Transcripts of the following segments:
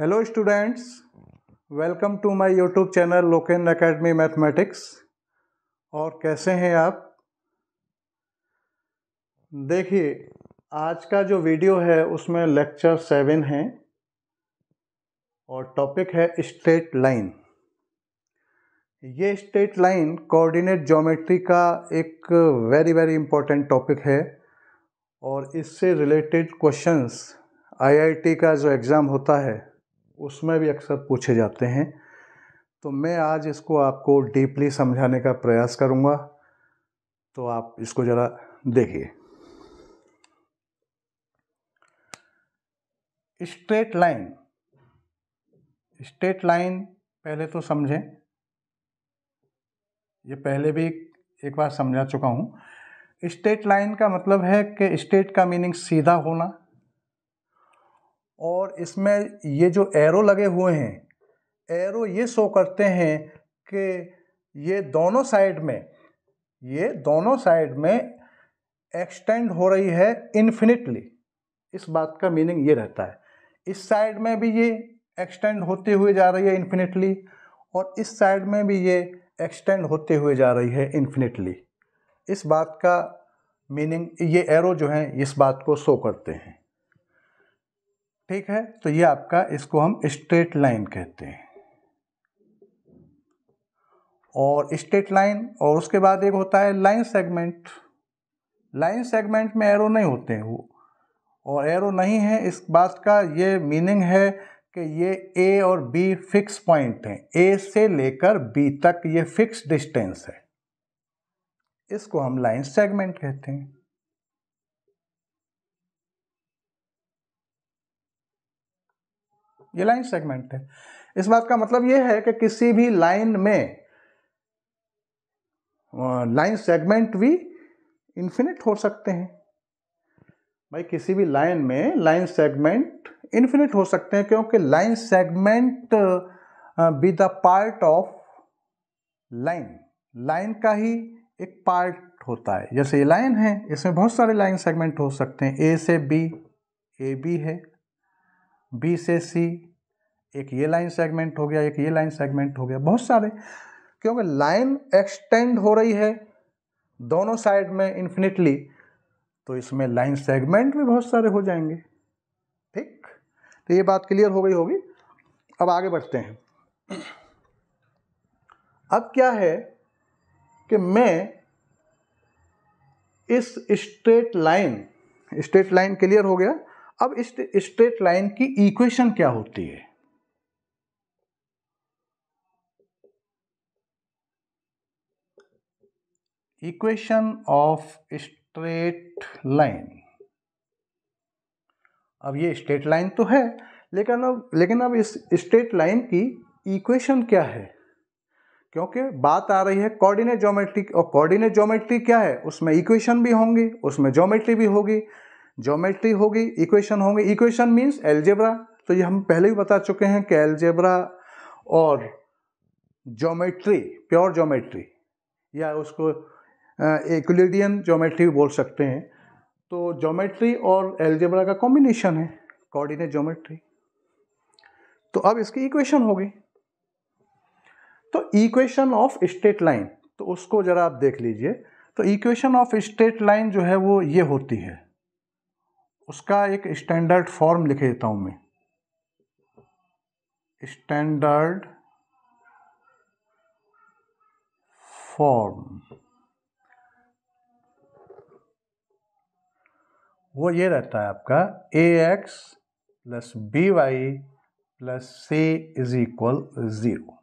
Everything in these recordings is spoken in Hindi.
hello students welcome to my YouTube channel Loken academy mathematics और कैसे हैं आप देखिए आज का जो वीडियो है उसमें लेक्चर सेवन है और टॉपिक है स्ट्रेट लाइन ये स्ट्रेट लाइन कोऑर्डिनेट ज्योमेट्री का एक वेरी वेरी इंपॉर्टेंट टॉपिक है और इससे रिलेटेड क्वेश्चंस आईआईटी का जो एग्ज़ाम होता है उसमें भी अक्सर पूछे जाते हैं तो मैं आज इसको आपको डीपली समझाने का प्रयास करूँगा तो आप इसको ज़रा देखिए स्ट्रेट लाइन स्ट्रेट लाइन पहले तो समझें ये पहले भी एक बार समझा चुका हूँ स्ट्रेट लाइन का मतलब है कि स्ट्रेट का मीनिंग सीधा होना और इसमें ये जो एरो लगे हुए हैं एरो ये शो करते हैं कि ये दोनों साइड में ये दोनों साइड में एक्सटेंड हो रही है इन्फिनिटली इस बात का मीनिंग ये रहता है इस साइड में भी ये एक्सटेंड होते हुए जा रही है इन्फिनिटली और इस साइड में भी ये एक्सटेंड होते हुए जा रही है इन्फिनिटली इस बात का मीनिंग ये एरो जो हैं इस बात को शो करते हैं ठीक है तो ये आपका इसको हम स्ट्रेट लाइन कहते हैं और स्ट्रेट लाइन और उसके बाद एक होता है लाइन सेगमेंट लाइन सेगमेंट में एरो नहीं होते हैं वो और एरो नहीं है इस बात का ये मीनिंग है कि ये ए और बी फिक्स पॉइंट हैं ए से लेकर बी तक ये फिक्स डिस्टेंस है इसको हम लाइन सेगमेंट कहते हैं ये लाइन सेगमेंट है इस बात का मतलब ये है कि किसी भी लाइन में लाइन सेगमेंट भी इन्फिनिट हो सकते हैं भाई किसी भी लाइन में लाइन सेगमेंट इन्फिनिट हो सकते हैं क्योंकि line segment be the part of line line का ही एक पार्ट होता है जैसे ये लाइन है इसमें बहुत सारे लाइन सेगमेंट हो सकते हैं ए से बी ए बी है बी से सी एक ये लाइन सेगमेंट हो गया एक ये लाइन सेगमेंट हो गया बहुत सारे क्योंकि लाइन एक्सटेंड हो रही है दोनों साइड में इन्फिनिटली तो इसमें लाइन सेगमेंट भी बहुत सारे हो जाएंगे ठीक तो ये बात क्लियर हो गई होगी अब आगे बढ़ते हैं अब क्या है कि मैं इस straight line straight line clear हो गया अब इस स्ट्रेट लाइन की इक्वेशन क्या होती है इक्वेशन ऑफ स्ट्रेट लाइन अब ये स्ट्रेट लाइन तो है लेकिन अब लेकिन अब इस स्ट्रेट लाइन की इक्वेशन क्या है क्योंकि बात आ रही है कोऑर्डिनेट ज्योमेट्री और कोऑर्डिनेट ज्योमेट्री क्या है उसमें इक्वेशन भी होंगी उसमें ज्योमेट्री भी होगी ज्योमेट्री होगी इक्वेशन होंगे इक्वेशन मीन्स एल्जेब्रा तो ये हम पहले भी बता चुके हैं कि एल्जेब्रा और ज्योमेट्री प्योर ज्योमेट्री या उसको इक्विलिडियन ज्योमेट्री बोल सकते हैं तो ज्योमेट्री और एल्जेब्रा का कॉम्बिनेशन है कोऑर्डिनेट ज्योमेट्री तो अब इसकी इक्वेशन हो गई तो इक्वेशन ऑफ स्ट्रेट लाइन तो उसको ज़रा आप देख लीजिए तो इक्वेशन ऑफ स्ट्रेट लाइन जो है वो ये होती है उसका एक स्टैंडर्ड फॉर्म लिख देता हूं मैं स्टैंडर्ड फॉर्म वो ये रहता है आपका a x plus b y plus c is equal zero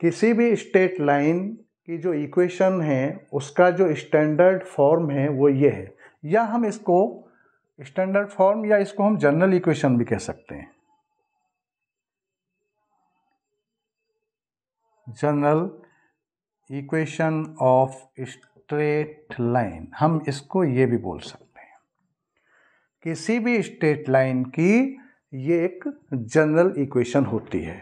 किसी भी स्टेट लाइन की जो इक्वेशन है उसका जो स्टैंडर्ड फॉर्म है वो ये है या हम इसको स्टैंडर्ड फॉर्म या इसको हम जनरल इक्वेशन भी कह सकते हैं general equation of straight line हम इसको ये भी बोल सकते हैं किसी भी स्ट्रेट लाइन की ये एक जनरल इक्वेशन होती है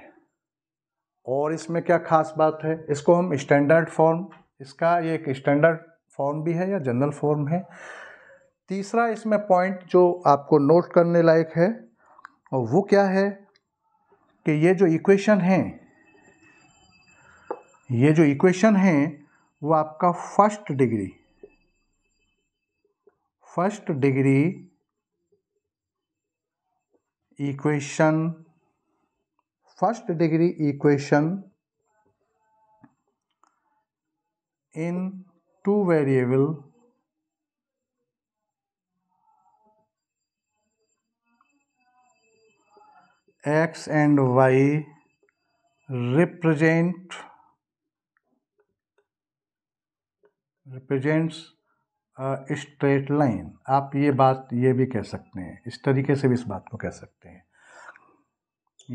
और इसमें क्या खास बात है इसको हम स्टैंडर्ड फॉर्म इसका ये एक स्टैंडर्ड फॉर्म भी है या जनरल फॉर्म है तीसरा इसमें पॉइंट जो आपको नोट करने लायक है और वो क्या है कि ये जो इक्वेशन है ये जो इक्वेशन है वो आपका first degree first degree equation first degree equation in two variable x and y represent represents straight line आप ये बात ये भी कह सकते हैं इस तरीके से भी इस बात को कह सकते हैं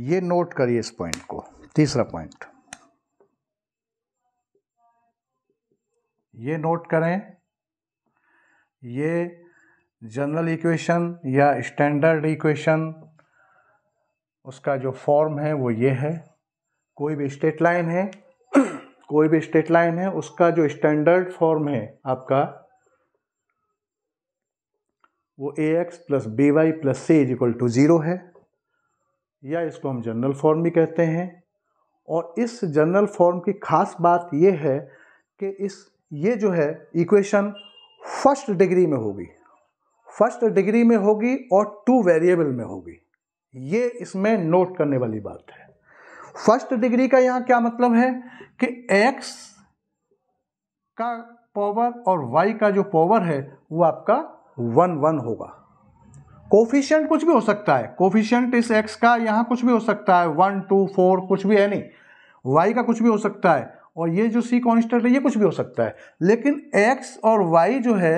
ये नोट करिए इस पॉइंट को तीसरा पॉइंट ये नोट करें ये जनरल इक्वेशन या स्टैंडर्ड इक्वेशन उसका जो फॉर्म है वो ये है कोई भी स्ट्रेट लाइन है कोई भी स्टेट लाइन है उसका जो स्टैंडर्ड फॉर्म है आपका वो a x plus b y plus c is equal to zero है या इसको हम जनरल फॉर्म भी कहते हैं और इस जनरल फॉर्म की खास बात यह है कि इस ये जो है इक्वेशन फर्स्ट डिग्री में होगी फर्स्ट डिग्री में होगी और टू वेरिएबल में होगी ये इसमें नोट करने वाली बात है फर्स्ट डिग्री का यहाँ क्या मतलब है कि एक्स का पावर और वाई का जो पावर है वो आपका वन वन होगा कोफिशियंट कुछ भी हो सकता है कोफिशियंट इस एक्स का यहाँ कुछ भी हो सकता है वन टू फोर कुछ भी है नहीं वाई का कुछ भी हो सकता है और ये जो सी कॉन्स्टेंट है ये कुछ भी हो सकता है लेकिन एक्स और वाई जो है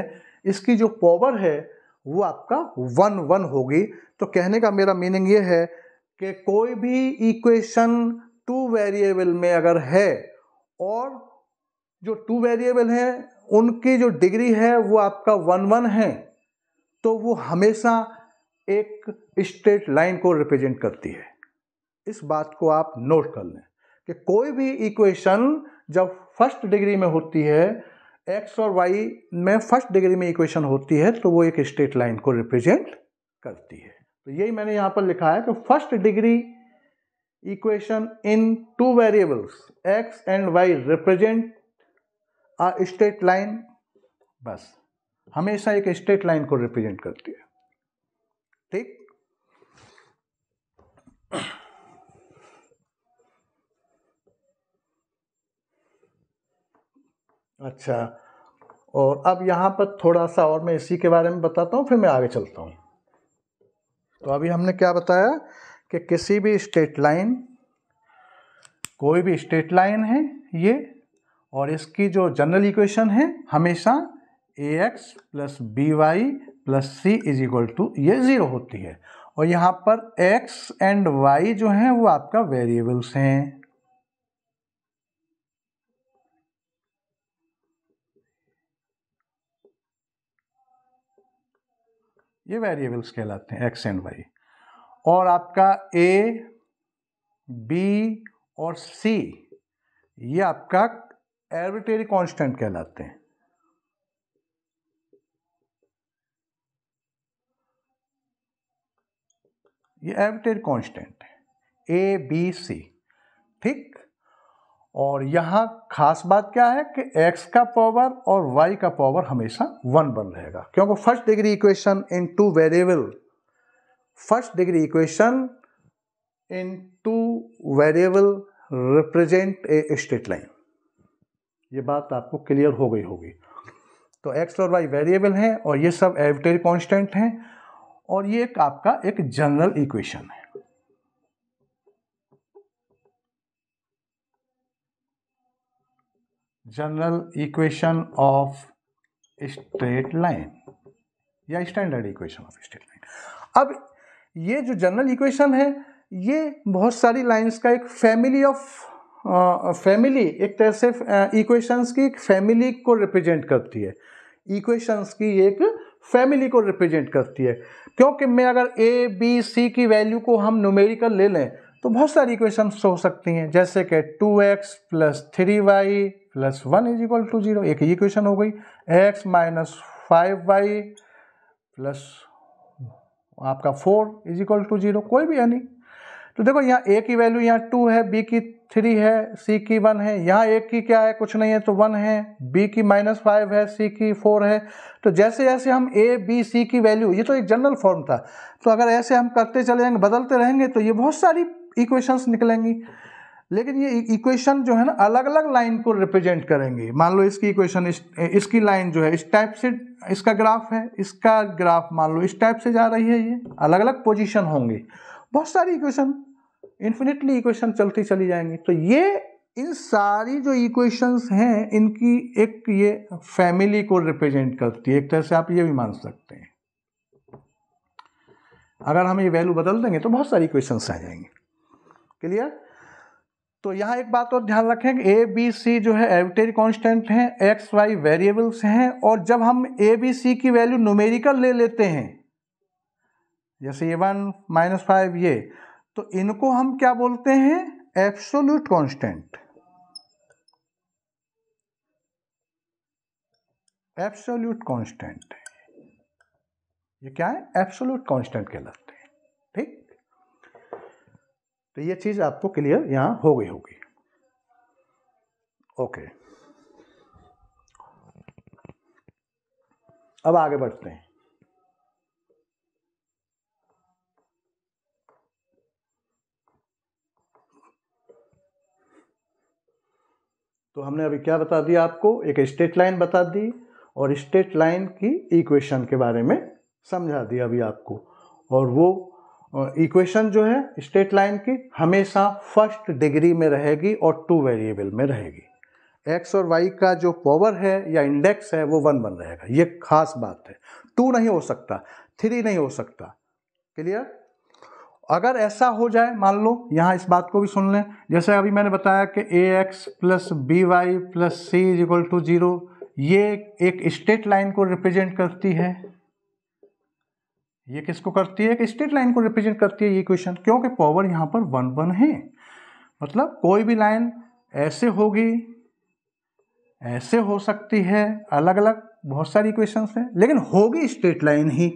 इसकी जो पावर है वो आपका वन वन होगी तो कहने का मेरा मीनिंग ये है कि कोई भी इक्वेशन टू वेरिएबल में अगर है और जो टू वेरिएबल हैं उनकी जो डिग्री है वो आपका वन वन है तो वो हमेशा एक स्ट्रेट लाइन को रिप्रेजेंट करती है इस बात को आप नोट कर लें कि कोई भी इक्वेशन जब फर्स्ट डिग्री में होती है एक्स और वाई में फर्स्ट डिग्री में इक्वेशन होती है तो वो एक स्ट्रेट लाइन को रिप्रेजेंट करती है तो यही मैंने यहां पर लिखा है कि first degree equation in two variables x and y represent a straight line बस हमेशा एक स्ट्रेट लाइन को रिप्रेजेंट करती है ठीक अच्छा और अब यहाँ पर थोड़ा सा और मैं इसी के बारे में बताता हूँ फिर मैं आगे चलता हूँ तो अभी हमने क्या बताया कि किसी भी स्टेट लाइन कोई भी स्टेट लाइन है ये और इसकी जो जनरल इक्वेशन है हमेशा a x plus b y plus c is equal to ये ज़ीरो होती है और यहाँ पर एक्स एंड वाई जो हैं वो आपका वेरिएबल्स हैं ये वेरिएबल्स कहलाते हैं एक्स एंड वाई और आपका ए बी और सी ये आपका एर्बिटेरी कांस्टेंट कहलाते हैं ये एर्बिटेरी कांस्टेंट है ए बी सी ठीक और यहाँ खास बात क्या है कि x का पावर और y का पावर हमेशा वन बन रहेगा क्योंकि first degree equation in two variable first degree equation in two variable represent a straight line ये बात आपको क्लियर हो गई होगी तो x और y वेरिएबल हैं और ये सब एवटेरी कांस्टेंट हैं और ये एक आपका एक जनरल इक्वेशन है general equation of straight line या standard equation of straight line अब ये जो जनरल इक्वेशन है ये बहुत सारी लाइंस का एक फैमिली ऑफ फैमिली एक तरह से इक्वेशंस की एक फैमिली को रिप्रेजेंट करती है इक्वेशंस की एक फैमिली को रिप्रेजेंट करती है क्योंकि मैं अगर ए बी सी की वैल्यू को हम न्यूमेरिकल ले लें तो बहुत सारी इक्वेशंस हो सकती हैं जैसे कि two x plus three y plus one is equal to zero एक ये क्वेश्चन हो गई x minus five y plus आपका four is equal to zero कोई भी है नहीं तो देखो यहाँ ए की वैल्यू यहाँ टू है बी की थ्री है सी की वन है यहाँ ए की क्या है कुछ नहीं है तो वन है बी की माइनस फाइव है सी की फोर है तो जैसे जैसे हम ए बी सी की वैल्यू ये तो एक जनरल फॉर्म था तो अगर ऐसे हम करते चले जाएंगे बदलते रहेंगे तो ये बहुत सारी इक्वेशंस निकलेंगी लेकिन ये इक्वेशन e- जो है ना अलग अलग लाइन को रिप्रेजेंट करेंगे मान लो इसकी इक्वेशन इस, इसकी लाइन जो है इस टाइप से इसका ग्राफ है इसका ग्राफ मान लो इस टाइप से जा रही है ये अलग अलग पोजिशन होंगे बहुत सारी इक्वेशन इन्फिनिटली इक्वेशन चलती चली जाएंगी तो ये इन सारी जो इक्वेशंस हैं इनकी एक ये फैमिली को रिप्रेजेंट करती है एक तरह से आप ये भी मान सकते हैं अगर हम ये वैल्यू बदल देंगे तो बहुत सारी इक्वेशंस आ जाएंगे क्लियर तो यहाँ एक बात और ध्यान रखें ए बी सी जो है एवटेरी कॉन्स्टेंट हैं एक्स वाई वेरिएबल्स हैं और जब हम ए बी सी की वैल्यू नोमेरिकल ले लेते हैं जैसे ये वन माइनस फाइव ये तो इनको हम क्या बोलते हैं एप्सोल्यूट कांस्टेंट एप्सोल्यूट कांस्टेंट ये क्या है एप्सोल्यूट कांस्टेंट कहलाते हैं तो ये चीज़ आपको क्लियर यहाँ हो गई होगी ओके अब आगे बढ़ते हैं तो हमने अभी क्या बता दिया आपको एक स्टेट लाइन बता दी और स्टेट लाइन की इक्वेशन के बारे में समझा दिया अभी आपको और वो इक्वेशन जो है स्टेट लाइन की हमेशा फर्स्ट डिग्री में रहेगी और टू वेरिएबल में रहेगी एक्स और वाई का जो पावर है या इंडेक्स है वो वन बन रहेगा ये खास बात है टू नहीं हो सकता थ्री नहीं हो सकता क्लियर अगर ऐसा हो जाए मान लो यहाँ इस बात को भी सुन लें जैसे अभी मैंने बताया कि a x plus b y plus c is equal to zero ये एक स्टेट लाइन को रिप्रेजेंट करती है ये किसको करती है एक स्ट्रेट लाइन को रिप्रेजेंट करती है ये क्वेश्चन क्योंकि पावर यहाँ पर वन वन है मतलब कोई भी लाइन ऐसे होगी ऐसे हो सकती है अलग अलग बहुत सारी इक्वेशन हैं लेकिन होगी स्ट्रेट लाइन ही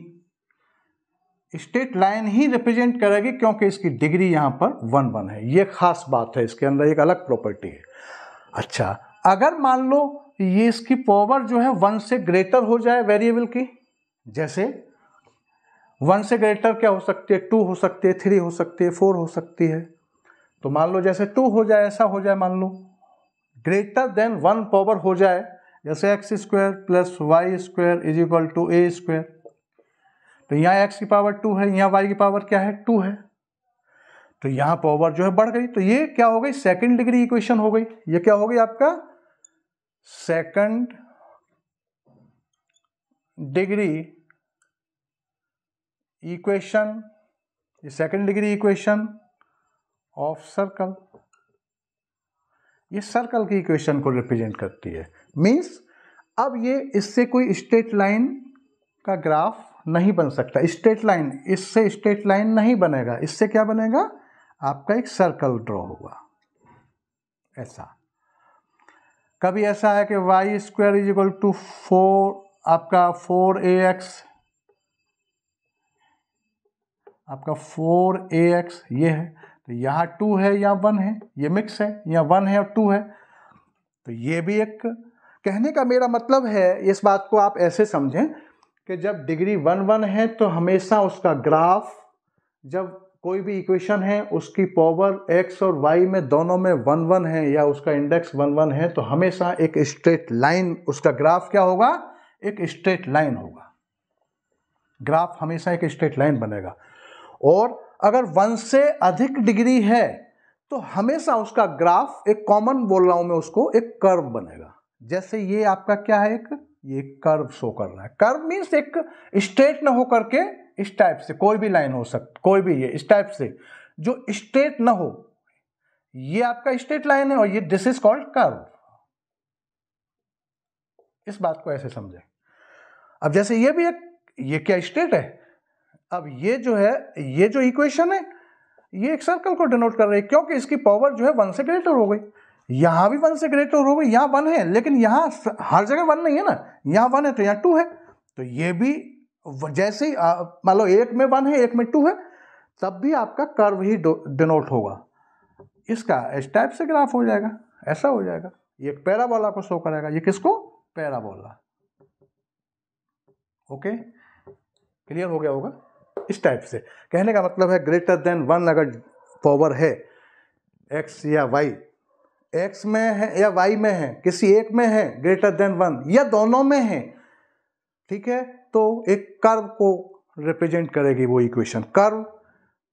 स्ट्रेट लाइन ही रिप्रेजेंट करेगी क्योंकि इसकी डिग्री यहाँ पर वन वन है ये खास बात है इसके अंदर एक अलग प्रॉपर्टी है अच्छा अगर मान लो ये इसकी पावर जो है वन से ग्रेटर हो जाए वेरिएबल की जैसे वन से ग्रेटर क्या हो सकती है टू हो सकती है थ्री हो सकती है फोर हो सकती है तो मान लो जैसे टू हो जाए ऐसा हो जाए मान लो ग्रेटर देन वन पावर हो जाए जैसे x square plus y square is equal to a square तो यहाँ एक्स की पावर टू है यहाँ वाई की पावर क्या है टू है तो यहाँ पावर जो है बढ़ गई तो ये क्या हो गई सेकेंड डिग्री इक्वेशन हो गई ये क्या हो गई आपका सेकंड डिग्री ये second degree equation of circle ये सर्कल की इक्वेशन को रिप्रेजेंट करती है मीन्स अब ये इससे कोई स्ट्रेट लाइन का ग्राफ नहीं बन सकता स्ट्रेट लाइन इससे स्ट्रेट लाइन नहीं बनेगा इससे क्या बनेगा आपका एक सर्कल ड्रॉ होगा ऐसा कभी ऐसा है कि y square is equal to four आपका फोर ए एक्स आपका फोर ए एक्स ये है तो यहाँ टू है या वन है ये मिक्स है या वन है और टू है तो ये भी एक कहने का मेरा मतलब है इस बात को आप ऐसे समझें कि जब डिग्री वन वन है तो हमेशा उसका ग्राफ जब कोई भी इक्वेशन है उसकी पावर एक्स और वाई में दोनों में वन वन है या उसका इंडेक्स वन वन है तो हमेशा एक स्ट्रेट लाइन उसका ग्राफ क्या होगा एक स्ट्रेट लाइन होगा ग्राफ हमेशा एक स्ट्रेट लाइन बनेगा और अगर वन से अधिक डिग्री है तो हमेशा उसका ग्राफ एक कॉमन बोल रहा हूं मैं उसको एक कर्व बनेगा जैसे ये आपका क्या है एक ये कर्व शो कर रहा है कर्व मीन्स एक स्ट्रेट ना हो करके इस टाइप से कोई भी लाइन हो सकती कोई भी ये इस टाइप से जो स्ट्रेट ना हो ये आपका स्ट्रेट लाइन है और ये दिस इज कॉल्ड कर्व इस बात को ऐसे समझे अब जैसे ये भी एक ये क्या स्ट्रेट है अब ये जो है ये जो इक्वेशन है ये एक सर्कल को डिनोट कर रही है क्योंकि इसकी पावर जो है वन से ग्रेटर हो गई यहाँ भी वन से ग्रेटर हो गई यहाँ वन है लेकिन यहाँ हर जगह वन नहीं है ना यहाँ वन है तो यहाँ टू है तो ये भी जैसे ही मान लो एक में वन है एक में टू है तब भी आपका कर्व ही डिनोट होगा इसका इस टाइप से ग्राफ हो जाएगा ऐसा हो जाएगा ये पैराबोला को शो करेगा ये किसको पैराबोला ओके क्लियर हो गया होगा इस टाइप से कहने का मतलब है ग्रेटर देन वन अगर पावर है एक्स या वाई एक्स में है या वाई में है किसी एक में है ग्रेटर देन वन या दोनों में है ठीक है तो एक कर्व को रिप्रेजेंट करेगी वो इक्वेशन कर्व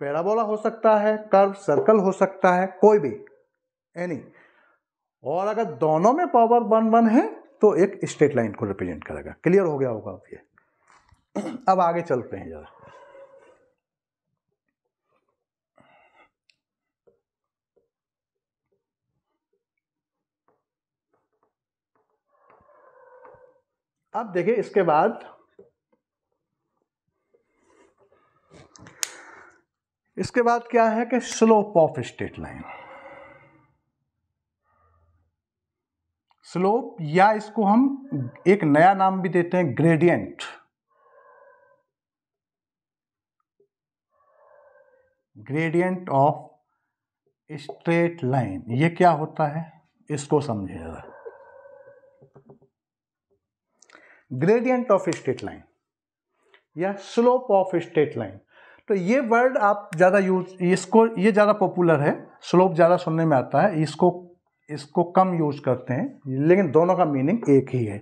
पैराबोला हो सकता है कर्व सर्कल हो सकता है कोई भी एनी और अगर दोनों में पावर वन वन है तो एक स्ट्रेट लाइन को रिप्रेजेंट करेगा क्लियर हो गया होगा आप ये अब आगे चलते हैं ज़रा अब देखिए इसके बाद इसके बाद क्या है कि slope of state line slope या इसको हम एक नया नाम भी देते हैं gradient gradient of straight line ये क्या होता है इसको समझिएगा ग्रेडियंट ऑफ स्टेट लाइन या स्लोप ऑफ स्टेट लाइन तो ये वर्ड आप ज़्यादा यूज इसको ये ज़्यादा पॉपुलर है स्लोप ज़्यादा सुनने में आता है इसको इसको कम यूज करते हैं लेकिन दोनों का मीनिंग एक ही है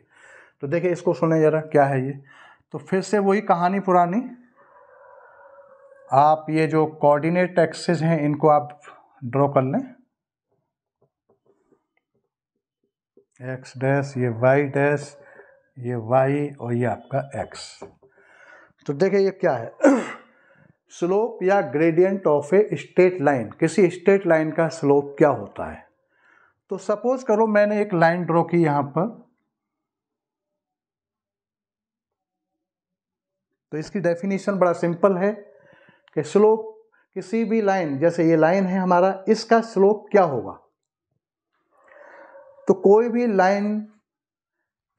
तो देखिए इसको सुने ज़रा क्या है ये तो फिर से वही कहानी पुरानी आप ये जो कोऑर्डिनेट एक्सेस हैं इनको आप ड्रॉ कर लें एक्स डैश ये वाई डैश ये वाई और ये आपका एक्स तो देखिए ये क्या है स्लोप या gradient of a straight line किसी स्ट्रेट लाइन का स्लोप क्या होता है तो सपोज करो मैंने एक लाइन ड्रॉ की यहां पर तो इसकी डेफिनेशन बड़ा सिंपल है कि स्लोप किसी भी लाइन जैसे ये लाइन है हमारा इसका स्लोप क्या होगा तो कोई भी लाइन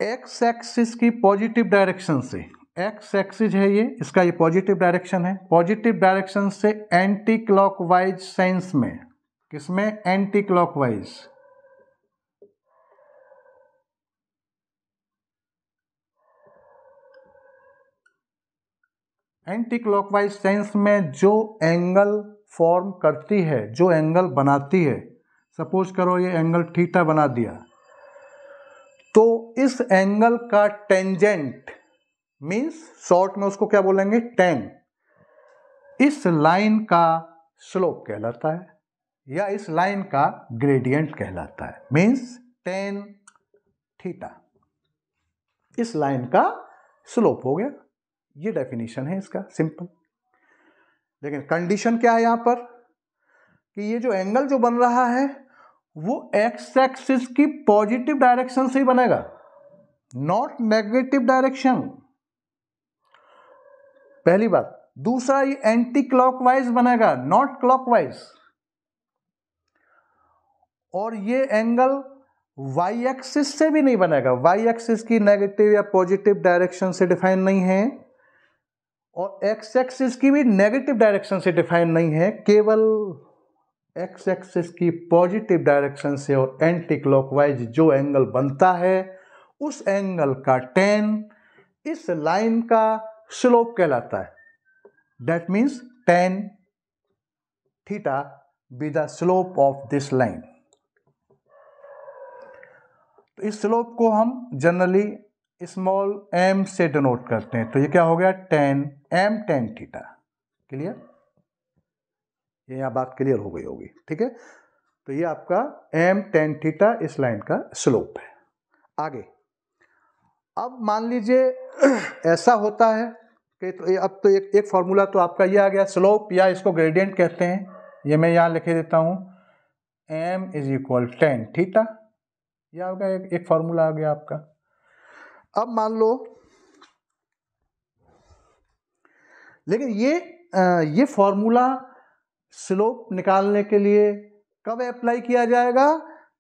एक्स एक्सिस की पॉजिटिव डायरेक्शन से एक्स एक्सिस है ये इसका ये पॉजिटिव डायरेक्शन है पॉजिटिव डायरेक्शन से एंटी क्लॉकवाइज सेंस में किसमें anticlockwise anti clockwise sense में जो एंगल फॉर्म करती है जो एंगल बनाती है सपोज करो ये एंगल थीटा बना दिया तो इस एंगल का टेंजेंट मीन्स शॉर्ट में उसको क्या बोलेंगे टेन इस लाइन का स्लोप कहलाता है या इस लाइन का ग्रेडियंट कहलाता है मीन्स टेन थीटा इस लाइन का स्लोप हो गया ये डेफिनेशन है इसका सिंपल लेकिन कंडीशन क्या है यहां पर कि ये जो एंगल जो बन रहा है वो एक्स एक्सिस की पॉजिटिव डायरेक्शन से ही बनेगा नॉट नेगेटिव डायरेक्शन पहली बात दूसरा ये एंटी क्लॉकवाइज बनेगा नॉट क्लॉकवाइज और ये एंगल वाई एक्सिस से भी नहीं बनेगा वाई एक्सिस की नेगेटिव या पॉजिटिव डायरेक्शन से डिफाइन नहीं है और एक्स एक्सिस की भी नेगेटिव डायरेक्शन से डिफाइन नहीं है केवल एक्स एक्सिस की पॉजिटिव डायरेक्शन से और एंटी क्लॉकवाइज जो एंगल बनता है उस एंगल का टेन इस लाइन का स्लोप कहलाता है that means tan theta be the slope of this line तो इस स्लोप को हम जनरली स्मॉल एम से डिनोट करते हैं तो ये क्या हो गया tan m tan theta clear ये यहाँ बात क्लियर हो गई होगी ठीक है तो ये आपका एम टेन थीटा इस लाइन का स्लोप है आगे अब मान लीजिए ऐसा होता है कि तो अब तो एक एक फार्मूला तो आपका ये आ गया स्लोप या इसको ग्रेडियंट कहते हैं ये मैं यहाँ लिखे देता हूँ m is equal tan theta यह हो गया एक, एक फार्मूला आ गया आपका अब मान लो लेकिन ये आ, ये फार्मूला स्लोप निकालने के लिए कब अप्लाई किया जाएगा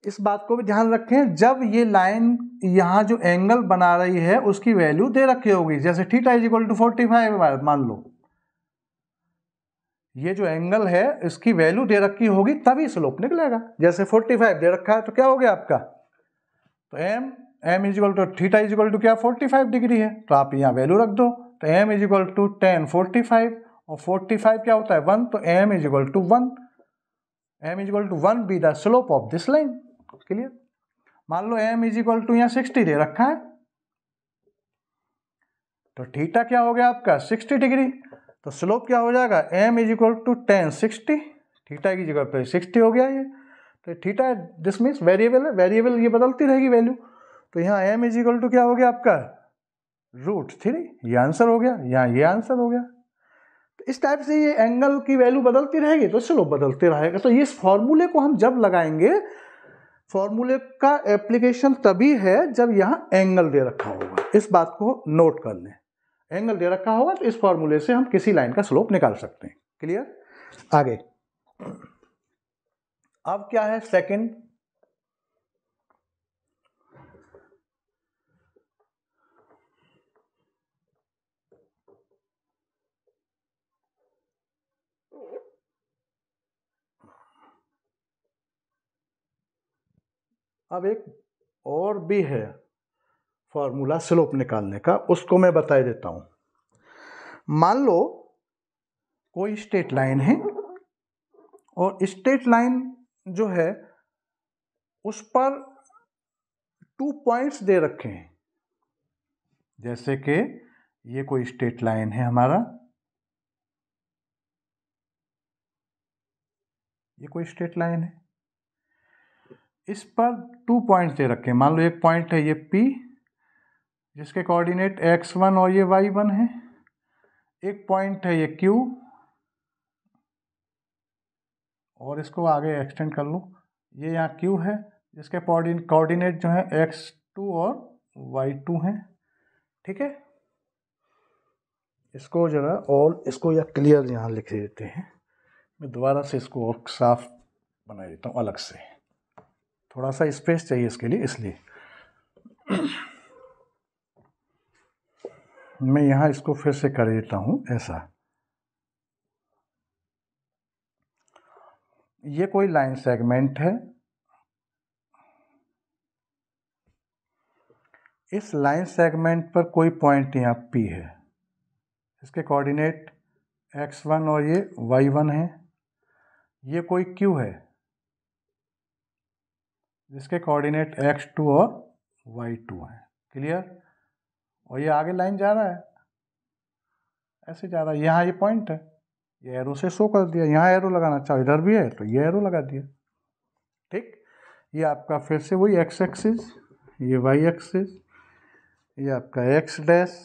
इस बात को भी ध्यान रखें जब ये लाइन यहाँ जो एंगल बना रही है उसकी वैल्यू दे रखी होगी जैसे theta is equal to forty five मान लो ये जो एंगल है इसकी वैल्यू दे रखी होगी तभी स्लोप निकलेगा जैसे फोर्टी फाइव दे रखा है तो क्या हो गया आपका तो M M is equal to theta is equal to क्या फोर्टी फाइव डिग्री है तो आप यहाँ वैल्यू रख दो तो M is equal to tan forty five और 45 क्या होता है वन तो M is equal to one M is equal to one be the slope of this line clear मान लो एम इज इक्वल टू यहाँ सिक्सटी दे रखा है तो ठीटा क्या हो गया आपका सिक्सटी डिग्री तो स्लोप क्या हो जाएगा M is equal to tan sixty theta की जगह पे सिक्सटी हो गया ये तो थीटा दिस मीन्स वेरिएबल है वेरिएबल ये बदलती रहेगी वैल्यू तो यहाँ एम इज इक्वल टू क्या हो गया आपका रूट थ्री ये आंसर हो गया यहाँ ये आंसर हो गया इस टाइप से ये एंगल की वैल्यू बदलती रहेगी तो स्लोप बदलते रहेगा तो ये इस फॉर्मूले को हम जब लगाएंगे फॉर्मूले का एप्लीकेशन तभी है जब यहाँ एंगल दे रखा होगा इस बात को नोट कर लें एंगल दे रखा होगा तो इस फॉर्मूले से हम किसी लाइन का स्लोप निकाल सकते हैं क्लियर आगे अब क्या है सेकंड अब एक और भी है फॉर्मूला स्लोप निकालने का उसको मैं बता देता हूँ मान लो कोई स्टेट लाइन है और स्टेट लाइन जो है उस पर टू पॉइंट्स दे रखे हैं जैसे कि ये कोई स्टेट लाइन है हमारा ये कोई स्टेट लाइन है इस पर टू पॉइंट्स दे रखे हैं मान लो एक पॉइंट है ये पी जिसके कोऑर्डिनेट एक्स वन और ये वाई वन है एक पॉइंट है ये क्यू और इसको आगे एक्सटेंड कर लो ये यहाँ क्यू है जिसके कोऑर्डिनेट जो है एक्स टू और वाई टू हैं ठीक है इसको जरा और इसको या क्लियर यहाँ लिख देते हैं मैं दोबारा से इसको और साफ बना देता हूँ अलग से थोड़ा सा स्पेस चाहिए इसके लिए इसलिए मैं यहाँ इसको फिर से कर देता हूँ ऐसा ये कोई लाइन सेगमेंट है इस लाइन सेगमेंट पर कोई पॉइंट यहाँ P है इसके कोऑर्डिनेट x1 और ये y1 है ये कोई Q है जिसके कोऑर्डिनेट एक्स टू और वाई टू हैं क्लियर और ये आगे लाइन जा रहा है ऐसे जा रहा है यहाँ ये पॉइंट है ये एरो से शो कर दिया यहाँ एरो लगाना चाहो इधर भी है तो ये एरो लगा दिया ठीक ये आपका फिर से वही एक्स एक्सिस ये वाई एक्सिस ये आपका एक्स डैश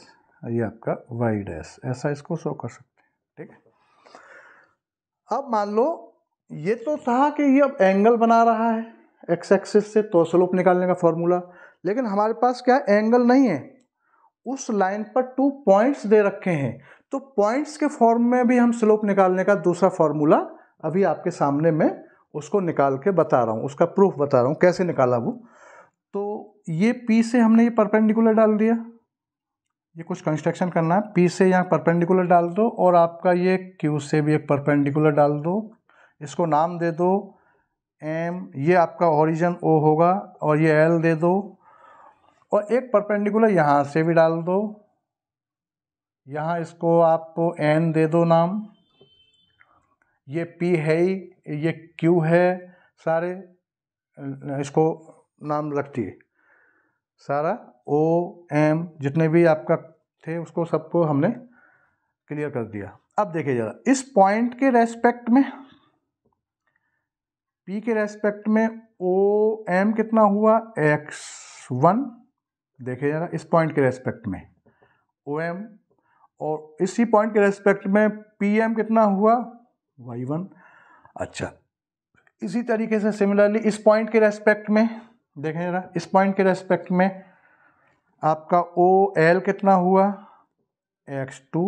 ये आपका वाई डैश ऐसा इसको शो कर सकते हैं ठीक अब मान लो ये तो था कि ये अब एंगल बना रहा है एक्स एक्सिस से तो स्लोप निकालने का फॉर्मूला लेकिन हमारे पास क्या एंगल नहीं है उस लाइन पर टू पॉइंट्स दे रखे हैं तो पॉइंट्स के फॉर्म में भी हम स्लोप निकालने का दूसरा फार्मूला अभी आपके सामने मैं उसको निकाल के बता रहा हूँ उसका प्रूफ बता रहा हूँ कैसे निकाला वो तो ये पी से हमने ये परपेंडिकुलर डाल दिया ये कुछ कंस्ट्रक्शन करना है पी से यहाँ परपेंडिकुलर डाल दो और आपका ये क्यू से भी एक परपेंडिकुलर डाल दो इसको नाम दे दो एम ये आपका ओरिजन ओ होगा और ये एल दे दो और एक परपेंडिकुलर यहाँ से भी डाल दो यहाँ इसको आपको एन दे दो नाम ये पी है ही ये क्यू है सारे इसको नाम है सारा ओ एम जितने भी आपका थे उसको सबको हमने क्लियर कर दिया अब देखिए ज़रा इस पॉइंट के रेस्पेक्ट में पी के रेस्पेक्ट में ओ एम कितना हुआ एक्स वन देखे जरा इस पॉइंट के रेस्पेक्ट में ओ एम और इसी पॉइंट के रेस्पेक्ट में पी एम कितना हुआ वाई वन अच्छा इसी तरीके से सिमिलरली इस पॉइंट के रेस्पेक्ट में देखें जरा इस पॉइंट के रेस्पेक्ट में आपका ओ एल कितना हुआ एक्स टू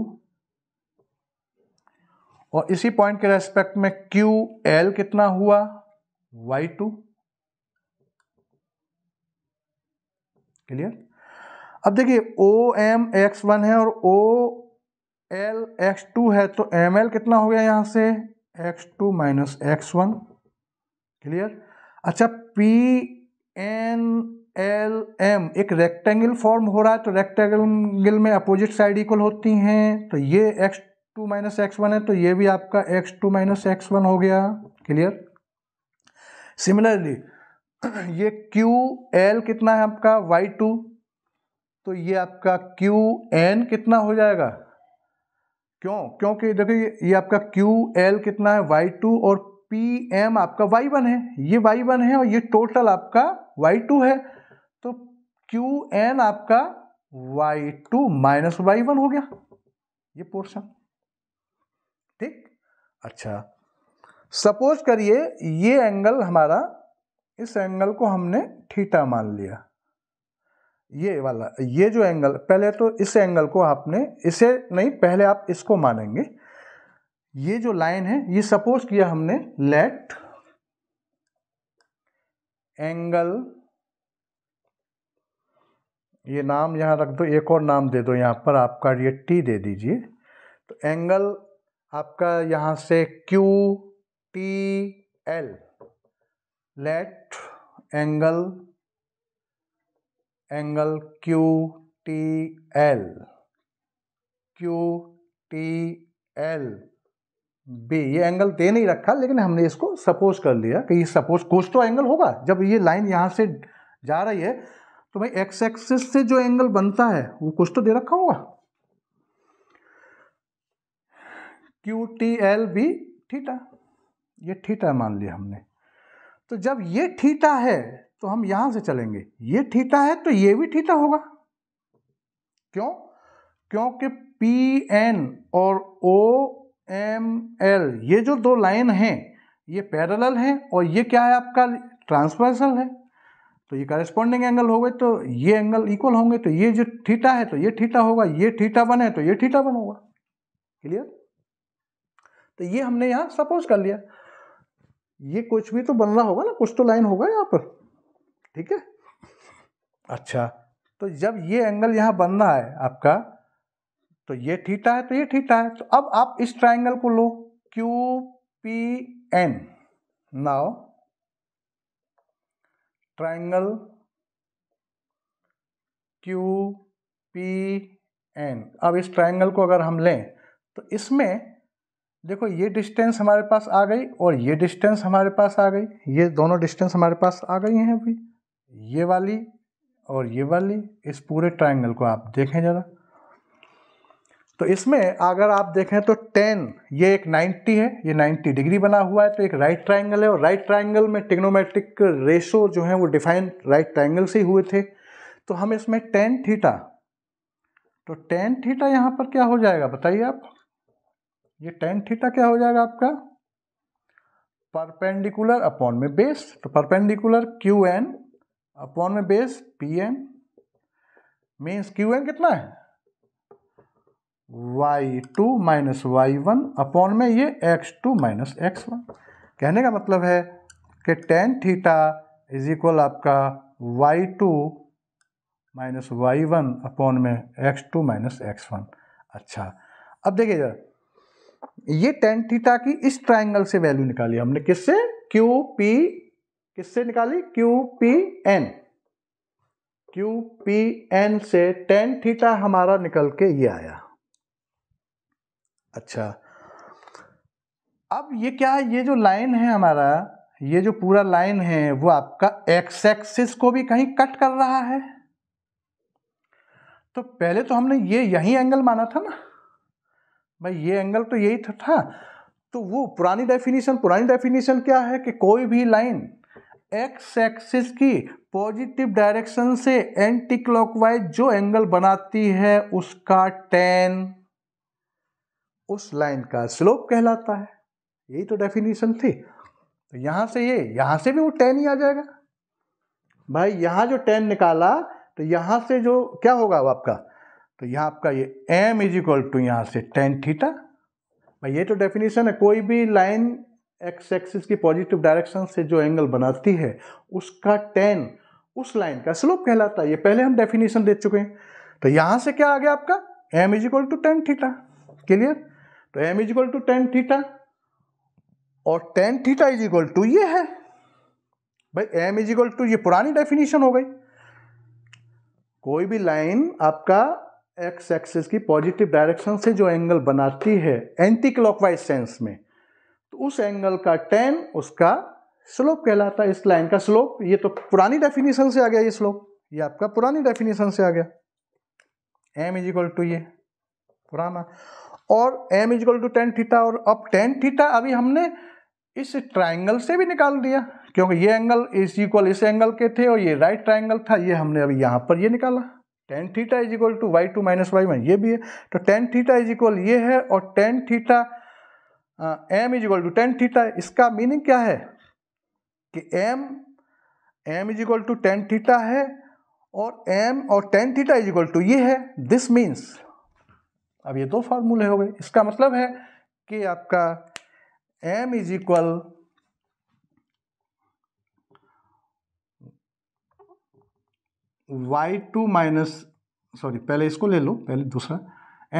और इसी पॉइंट के रेस्पेक्ट में क्यू एल कितना हुआ y2 क्लियर अब देखिए ओ एम एक्स वन है और ओ एल एक्स टू है तो एम एल कितना हो गया यहां से X two minus X one clear अच्छा पी एन एल एम एक रेक्टेंगल फॉर्म हो रहा है तो रेक्टेंगल में अपोजिट साइड इक्वल होती हैं तो ये X two minus X one है तो ये भी आपका X two minus X one हो गया क्लियर सिमिलरली ये क्यू एल कितना है आपका वाई टू तो ये आपका क्यू एन कितना हो जाएगा क्यों क्योंकि देखो ये, ये आपका क्यू एल कितना है वाई टू और पी एम आपका वाई वन है ये वाई वन है और ये टोटल आपका वाई टू है तो क्यू एन आपका Y two minus Y one हो गया ये पोर्शन ठीक अच्छा सपोज करिए ये एंगल हमारा इस एंगल को हमने थीटा मान लिया ये वाला ये जो एंगल पहले तो इस एंगल को आपने इसे नहीं पहले आप इसको मानेंगे ये जो लाइन है ये सपोज किया हमने लेट एंगल ये नाम यहाँ रख दो एक और नाम दे दो यहाँ पर आपका ये टी दे दीजिए तो एंगल आपका यहाँ से Q T L let angle angle Q T L Q T L be ये एंगल दे नहीं रखा लेकिन हमने इसको सपोज कर लिया कि ये सपोज कुछ तो एंगल होगा जब ये लाइन यहाँ से जा रही है तो भाई एक्स एक्सिस से जो एंगल बनता है वो कुछ तो दे रखा होगा Q T L be theta ये ठीटा मान लिया हमने तो जब ये ठीटा है तो हम यहां से चलेंगे ये ठीटा है तो ये भी ठीटा होगा क्यों क्योंकि पी एन और ओ एम एल ये जो दो लाइन हैं ये पैरेलल हैं और ये क्या है आपका ट्रांसवर्सल है तो ये करस्पॉन्डिंग एंगल हो गए तो ये एंगल इक्वल होंगे तो ये जो थीटा है तो ये थीटा होगा ये थीटा बने तो ये थीटा बन होगा क्लियर तो ये हमने यहाँ सपोज कर लिया ये कुछ भी तो बन रहा होगा ना कुछ तो लाइन होगा यहाँ पर ठीक है अच्छा तो जब ये एंगल यहाँ बन रहा है आपका तो ये थीटा है तो ये ठीठा है तो अब आप इस ट्राइंगल को लो Q P N now triangle Q P N अब इस ट्राइंगल को अगर हम लें तो इसमें देखो ये डिस्टेंस हमारे पास आ गई और ये डिस्टेंस हमारे पास आ गई ये दोनों डिस्टेंस हमारे पास आ गई हैं अभी ये वाली और ये वाली इस पूरे ट्रायंगल को आप देखें ज़रा तो इसमें अगर आप देखें तो टेन ये एक नाइन्टी है ये नाइन्टी डिग्री बना हुआ है तो एक राइट ट्रायंगल है और राइट ट्रायंगल में टिग्नोमेट्रिक रेशो जो है वो डिफाइन राइट ट्राइंगल से ही हुए थे तो हम इसमें टेन थीटा तो टेन थीटा यहाँ पर क्या हो जाएगा बताइए आप ये टेन थीटा क्या हो जाएगा आपका परपेंडिकुलर अपॉन में बेस तो परपेंडिकुलर क्यू एन अपॉन में base P N means Q N कितना है Y two minus Y one upon में ये X two minus X one कहने का मतलब है कि टेन थीटा इज इक्वल आपका Y two minus Y one upon में X two minus X one अच्छा अब देखिए ये टेन थीटा की इस ट्राइंगल से वैल्यू निकाली हमने किससे क्यू पी किससे निकाली Q P N Q P N से टेन थीटा हमारा निकल के ये आया अच्छा अब ये क्या है ये जो लाइन है हमारा ये जो पूरा लाइन है वो आपका एक्स एक्सिस को भी कहीं कट कर रहा है तो पहले तो हमने ये यही एंगल माना था ना भाई ये एंगल तो यही था, था तो वो पुरानी डेफिनेशन पुरानी डेफिनेशन क्या है कि कोई भी लाइन एक्स एक्सिस की पॉजिटिव डायरेक्शन से एंटी क्लॉकवाइज जो एंगल बनाती है उसका टेन उस लाइन का स्लोप कहलाता है यही तो डेफिनेशन थी तो यहां से ये यहां से भी वो टेन ही आ जाएगा भाई यहां जो टेन निकाला तो यहां से जो क्या होगा आपका तो यहाँ आपका ये एम इज इक्वल टू यहाँ से टेन थीटा भाई ये तो डेफिनेशन है कोई भी लाइन एक्स एक्सिस की पॉजिटिव डायरेक्शन से जो एंगल बनाती है उसका टेन उस लाइन का स्लोप कहलाता है ये पहले हम डेफिनेशन दे चुके हैं तो यहाँ से क्या आ गया आपका M is equal to tan theta clear तो M is equal to tan theta और tan theta is equal to ये है भाई एम इज इक्वल टू ये पुरानी डेफिनेशन हो गई कोई भी लाइन आपका एक्स एक्सेस की पॉजिटिव डायरेक्शन से जो एंगल बनाती है एंटी क्लॉकवाइज सेंस में तो उस एंगल का टेन उसका स्लोप कहलाता है इस लाइन का स्लोप ये तो पुरानी डेफिनेशन से आ गया ये स्लोप ये आपका पुरानी डेफिनेशन से आ गया एम इज इक्वल टू ये पुराना और M is equal to tan theta और अब टेन थीटा अभी हमने इस ट्राइंगल से भी निकाल दिया क्योंकि ये एंगल इस इक्वल इस एंगल के थे और ये राइट ट्राइंगल था ये हमने अभी यहाँ पर ये निकाला tan theta is equal to Y two minus Y one ये भी है तो टेन थीटा इज इक्वल ये है और tan theta M is equal to tan theta इसका मीनिंग क्या है कि M M is equal to tan theta है और एम और tan theta is equal to ये है दिस मीन्स अब ये दो फार्मूले हो गए इसका मतलब है कि आपका M is equal Y two minus sorry पहले इसको ले लो पहले दूसरा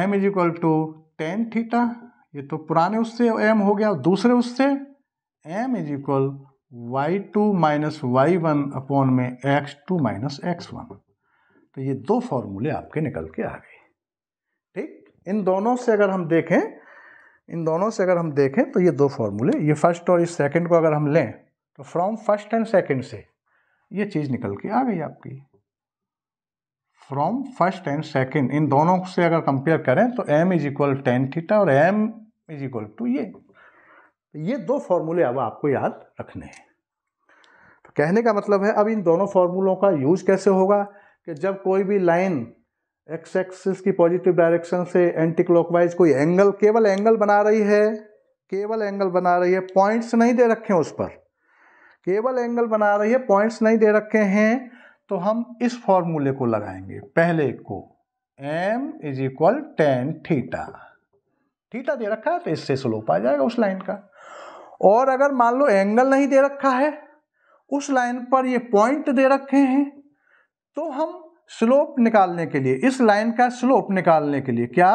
M is equal to tan theta ये तो पुराने उससे एम हो गया दूसरे उससे M is equal Y two minus Y one upon में X two minus X one तो ये दो फॉर्मूले आपके निकल के आ गए ठीक इन दोनों से अगर हम देखें इन दोनों से अगर हम देखें तो ये दो फॉर्मूले ये फर्स्ट और इस सेकंड को अगर हम लें तो फ्रॉम फर्स्ट एंड सेकंड से ये चीज़ निकल के आ गई आपकी फ्रॉम फर्स्ट एंड सेकेंड इन दोनों से अगर कंपेयर करें तो M is equal tan theta और एम इज इक्वल टू ये तो ये दो फॉर्मूले अब आपको याद रखने हैं तो कहने का मतलब है अब इन दोनों फॉर्मूलों का यूज कैसे होगा कि जब कोई भी लाइन एक्स एक्सिस की पॉजिटिव डायरेक्शन से एंटी क्लॉकवाइज कोई एंगल केवल एंगल बना रही है केवल एंगल बना रही है पॉइंट्स नहीं दे रखे हैं उस पर केवल एंगल बना रही है पॉइंट्स नहीं दे रखे हैं तो हम इस फॉर्मूले को लगाएंगे पहले को M is equal tan theta theta दे रखा है तो इससे स्लोप आ जाएगा उस लाइन का और अगर मान लो एंगल नहीं दे रखा है उस लाइन पर ये पॉइंट दे रखे हैं तो हम स्लोप निकालने के लिए इस लाइन का स्लोप निकालने के लिए क्या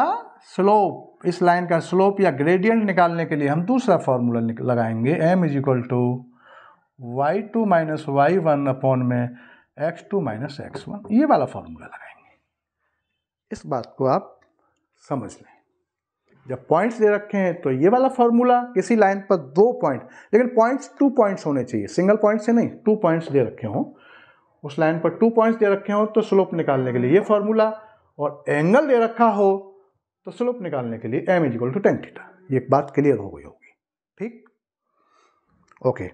स्लोप इस लाइन का स्लोप या ग्रेडियंट निकालने के लिए हम दूसरा फॉर्मूला लगाएंगे M is equal to Y two minus Y one upon में X two minus X one ये वाला फार्मूला लगाएंगे इस बात को आप समझ लें जब पॉइंट्स दे रखे हैं तो ये वाला फार्मूला किसी लाइन पर दो पॉइंट लेकिन पॉइंट्स टू पॉइंट्स होने चाहिए सिंगल पॉइंट से नहीं टू पॉइंट्स दे रखे हों उस लाइन पर टू पॉइंट्स दे रखे हों तो स्लोप निकालने के लिए ये फार्मूला और एंगल दे रखा हो तो स्लोप निकालने के लिए M is equal to tan theta ये एक बात क्लियर हो गई होगी ठीक ओके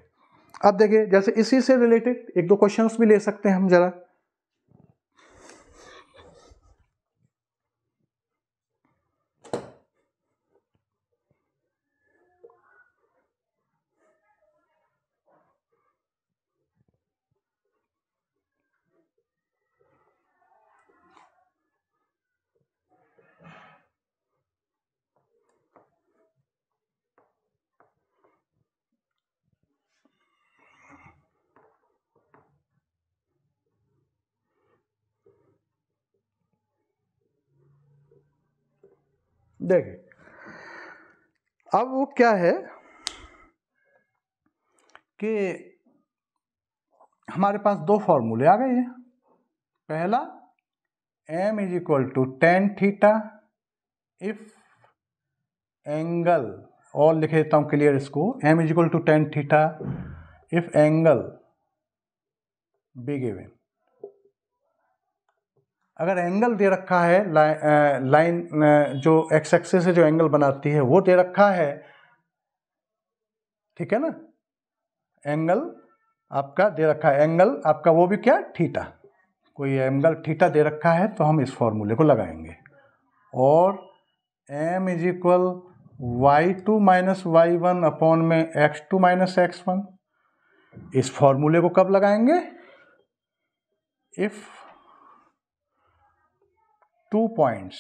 अब देखिए जैसे इसी से रिलेटेड एक दो क्वेश्चंस भी ले सकते हैं हम जरा देखिए अब वो क्या है कि हमारे पास दो फॉर्मूले आ गए हैं पहला M is equal to tan theta if angle और लिख देता हूँ क्लियर इसको M is equal to tan theta if angle be given अगर एंगल दे रखा है लाइन जो एक्स एक्सिस से जो एंगल बनाती है वो दे रखा है ठीक है ना एंगल आपका दे रखा है एंगल आपका वो भी क्या ठीटा कोई एंगल ठीटा दे रखा है तो हम इस फॉर्मूले को लगाएंगे और m is equal Y two minus Y one upon में X two minus X one इस फॉर्मूले को कब लगाएंगे if two points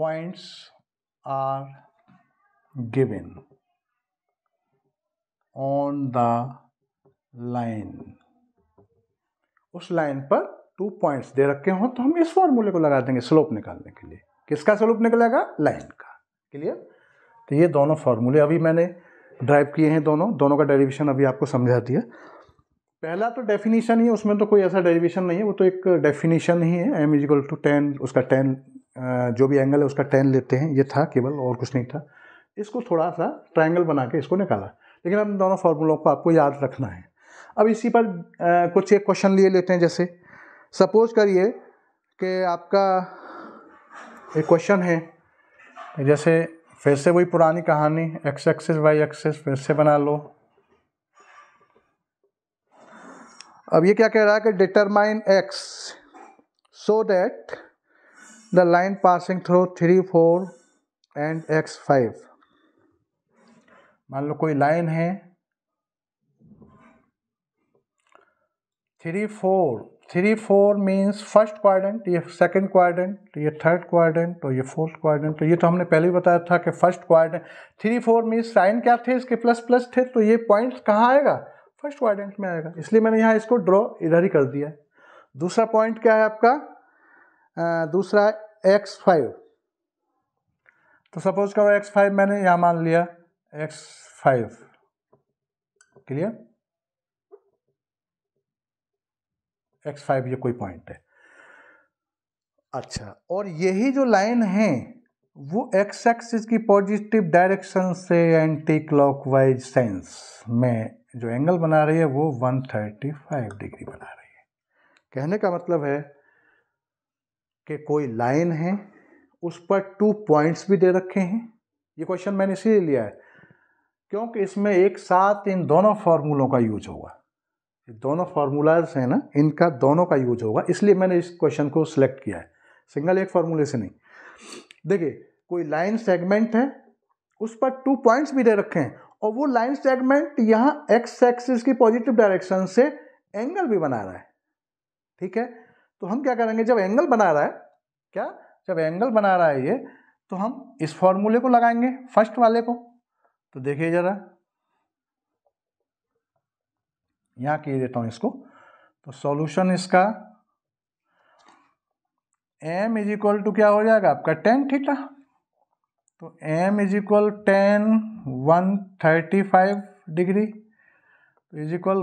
points are given on the line उस लाइन पर टू पॉइंट्स दे रखे हों तो हम इस फॉर्मूले को लगा देंगे स्लोप निकालने के लिए किसका स्लोप निकलेगा लाइन का क्लियर तो ये दोनों फॉर्मूले अभी मैंने ड्राइव किए हैं दोनों दोनों का डेरिवेशन अभी आपको समझा दिया पहला तो डेफिनेशन ही है उसमें तो कोई ऐसा डेरिवेशन नहीं है वो तो एक डेफिनेशन ही है एम इजिकल टू टेन उसका टेन जो भी एंगल है उसका टेन लेते हैं ये था केवल और कुछ नहीं था इसको थोड़ा सा ट्राइंगल बना के इसको निकाला लेकिन अब दोनों फार्मूलों को आपको याद रखना है अब इसी पर कुछ एक क्वेश्चन लिए लेते हैं जैसे सपोज करिए कि आपका एक क्वेश्चन है जैसे फिर से वही पुरानी कहानी एक्स एक्सेस वाई एक्सेस फिर से बना लो अब ये क्या कह रहा है कि determine X so that the line passing through three four and X five मान लो कोई लाइन है three four three four means first quadrant ये सेकंड क्वाड्रेंट ये थर्ड क्वाड्रेंट और ये फोर्थ क्वाड्रेंट तो ये तो हमने पहले ही बताया था कि first quadrant three four means sine क्या थे इसके प्लस प्लस थे तो ये पॉइंट्स कहाँ आएगा फर्स्ट क्वाड्रेंट में आएगा इसलिए मैंने यहाँ इसको ड्रॉ इधर ही कर दिया दूसरा पॉइंट क्या है आपका आ, दूसरा एक्स फाइव तो सपोज करो एक्स फाइव मैंने यहाँ मान लिया X five clear X five ये कोई पॉइंट है अच्छा और यही जो लाइन है वो एक्स एक्सिस की पॉजिटिव डायरेक्शन से एंटी क्लॉकवाइज सेंस में जो एंगल बना रही है वो 135 डिग्री बना रही है कहने का मतलब है कि कोई लाइन है उस पर टू पॉइंट्स भी दे रखे हैं ये क्वेश्चन मैंने इसीलिए लिया है क्योंकि इसमें एक साथ इन दोनों फार्मूलों का यूज होगा ये दोनों फार्मूलाज हैं ना इनका दोनों का यूज होगा इसलिए मैंने इस क्वेश्चन को सिलेक्ट किया है सिंगल एक फार्मूले से नहीं देखिए कोई लाइन सेगमेंट है उस पर टू पॉइंट्स भी दे रखे हैं और वो लाइन सेगमेंट यहाँ एक्स एक्सिस की पॉजिटिव डायरेक्शन से एंगल भी बना रहा है ठीक है तो हम क्या करेंगे जब एंगल बना रहा है क्या जब एंगल बना रहा है ये तो हम इस फॉर्मूले को लगाएंगे फर्स्ट वाले को तो देखिए जरा यहाँ किए देता हूँ इसको तो सॉल्यूशन इसका एम इज इक्वल टू क्या हो जाएगा आपका टेन थीटा तो m is equal tan one thirty five degree is equal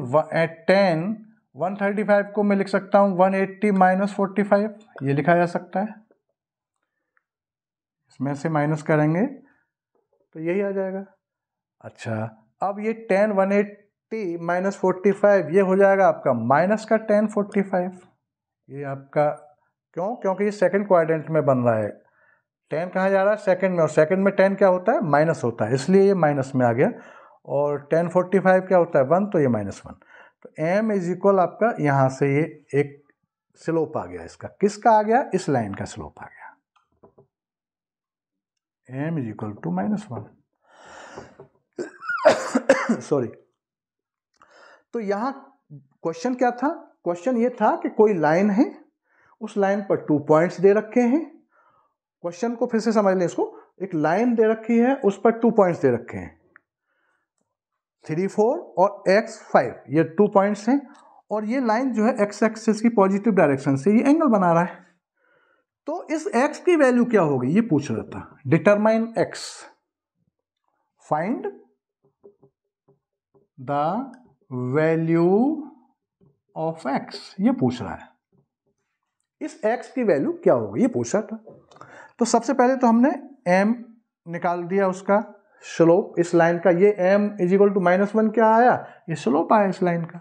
tan one thirty five को मैं लिख सकता हूँ one eighty minus forty five ये लिखा जा सकता है इसमें से माइनस करेंगे तो यही आ जाएगा अच्छा अब ये tan one eighty minus forty five ये हो जाएगा आपका माइनस का टेन फोर्टी फाइव ये आपका क्यों क्योंकि ये सेकंड क्वाड्रेंट में बन रहा है टेन कहाँ जा रहा है सेकंड में और सेकंड में टेन क्या होता है माइनस होता है इसलिए ये माइनस में आ गया और टेन फोर्टी फाइव क्या होता है वन तो ये माइनस वन तो एम इज इक्वल आपका यहाँ से ये एक स्लोप आ गया इसका किसका आ गया इस लाइन का स्लोप आ गया M is equal to minus one sorry तो यहाँ क्वेश्चन क्या था क्वेश्चन ये था कि कोई लाइन है उस लाइन पर टू पॉइंट्स दे रखे हैं क्वेश्चन को फिर से समझ लें इसको एक लाइन दे रखी है उस पर टू पॉइंट्स दे रखे हैं थ्री फोर और एक्स फाइव ये टू पॉइंट्स हैं और ये लाइन जो है एक्स एक्सिस की पॉजिटिव डायरेक्शन से ये एंगल बना रहा है तो इस एक्स की वैल्यू क्या होगी ये पूछ रहा था determine X find the value of X ये पूछ रहा है इस एक्स की वैल्यू क्या होगी ये पूछ रहा था तो सबसे पहले तो हमने एम निकाल दिया उसका स्लोप इस लाइन का ये M is equal to minus one क्या आया ये स्लोप आया इस लाइन का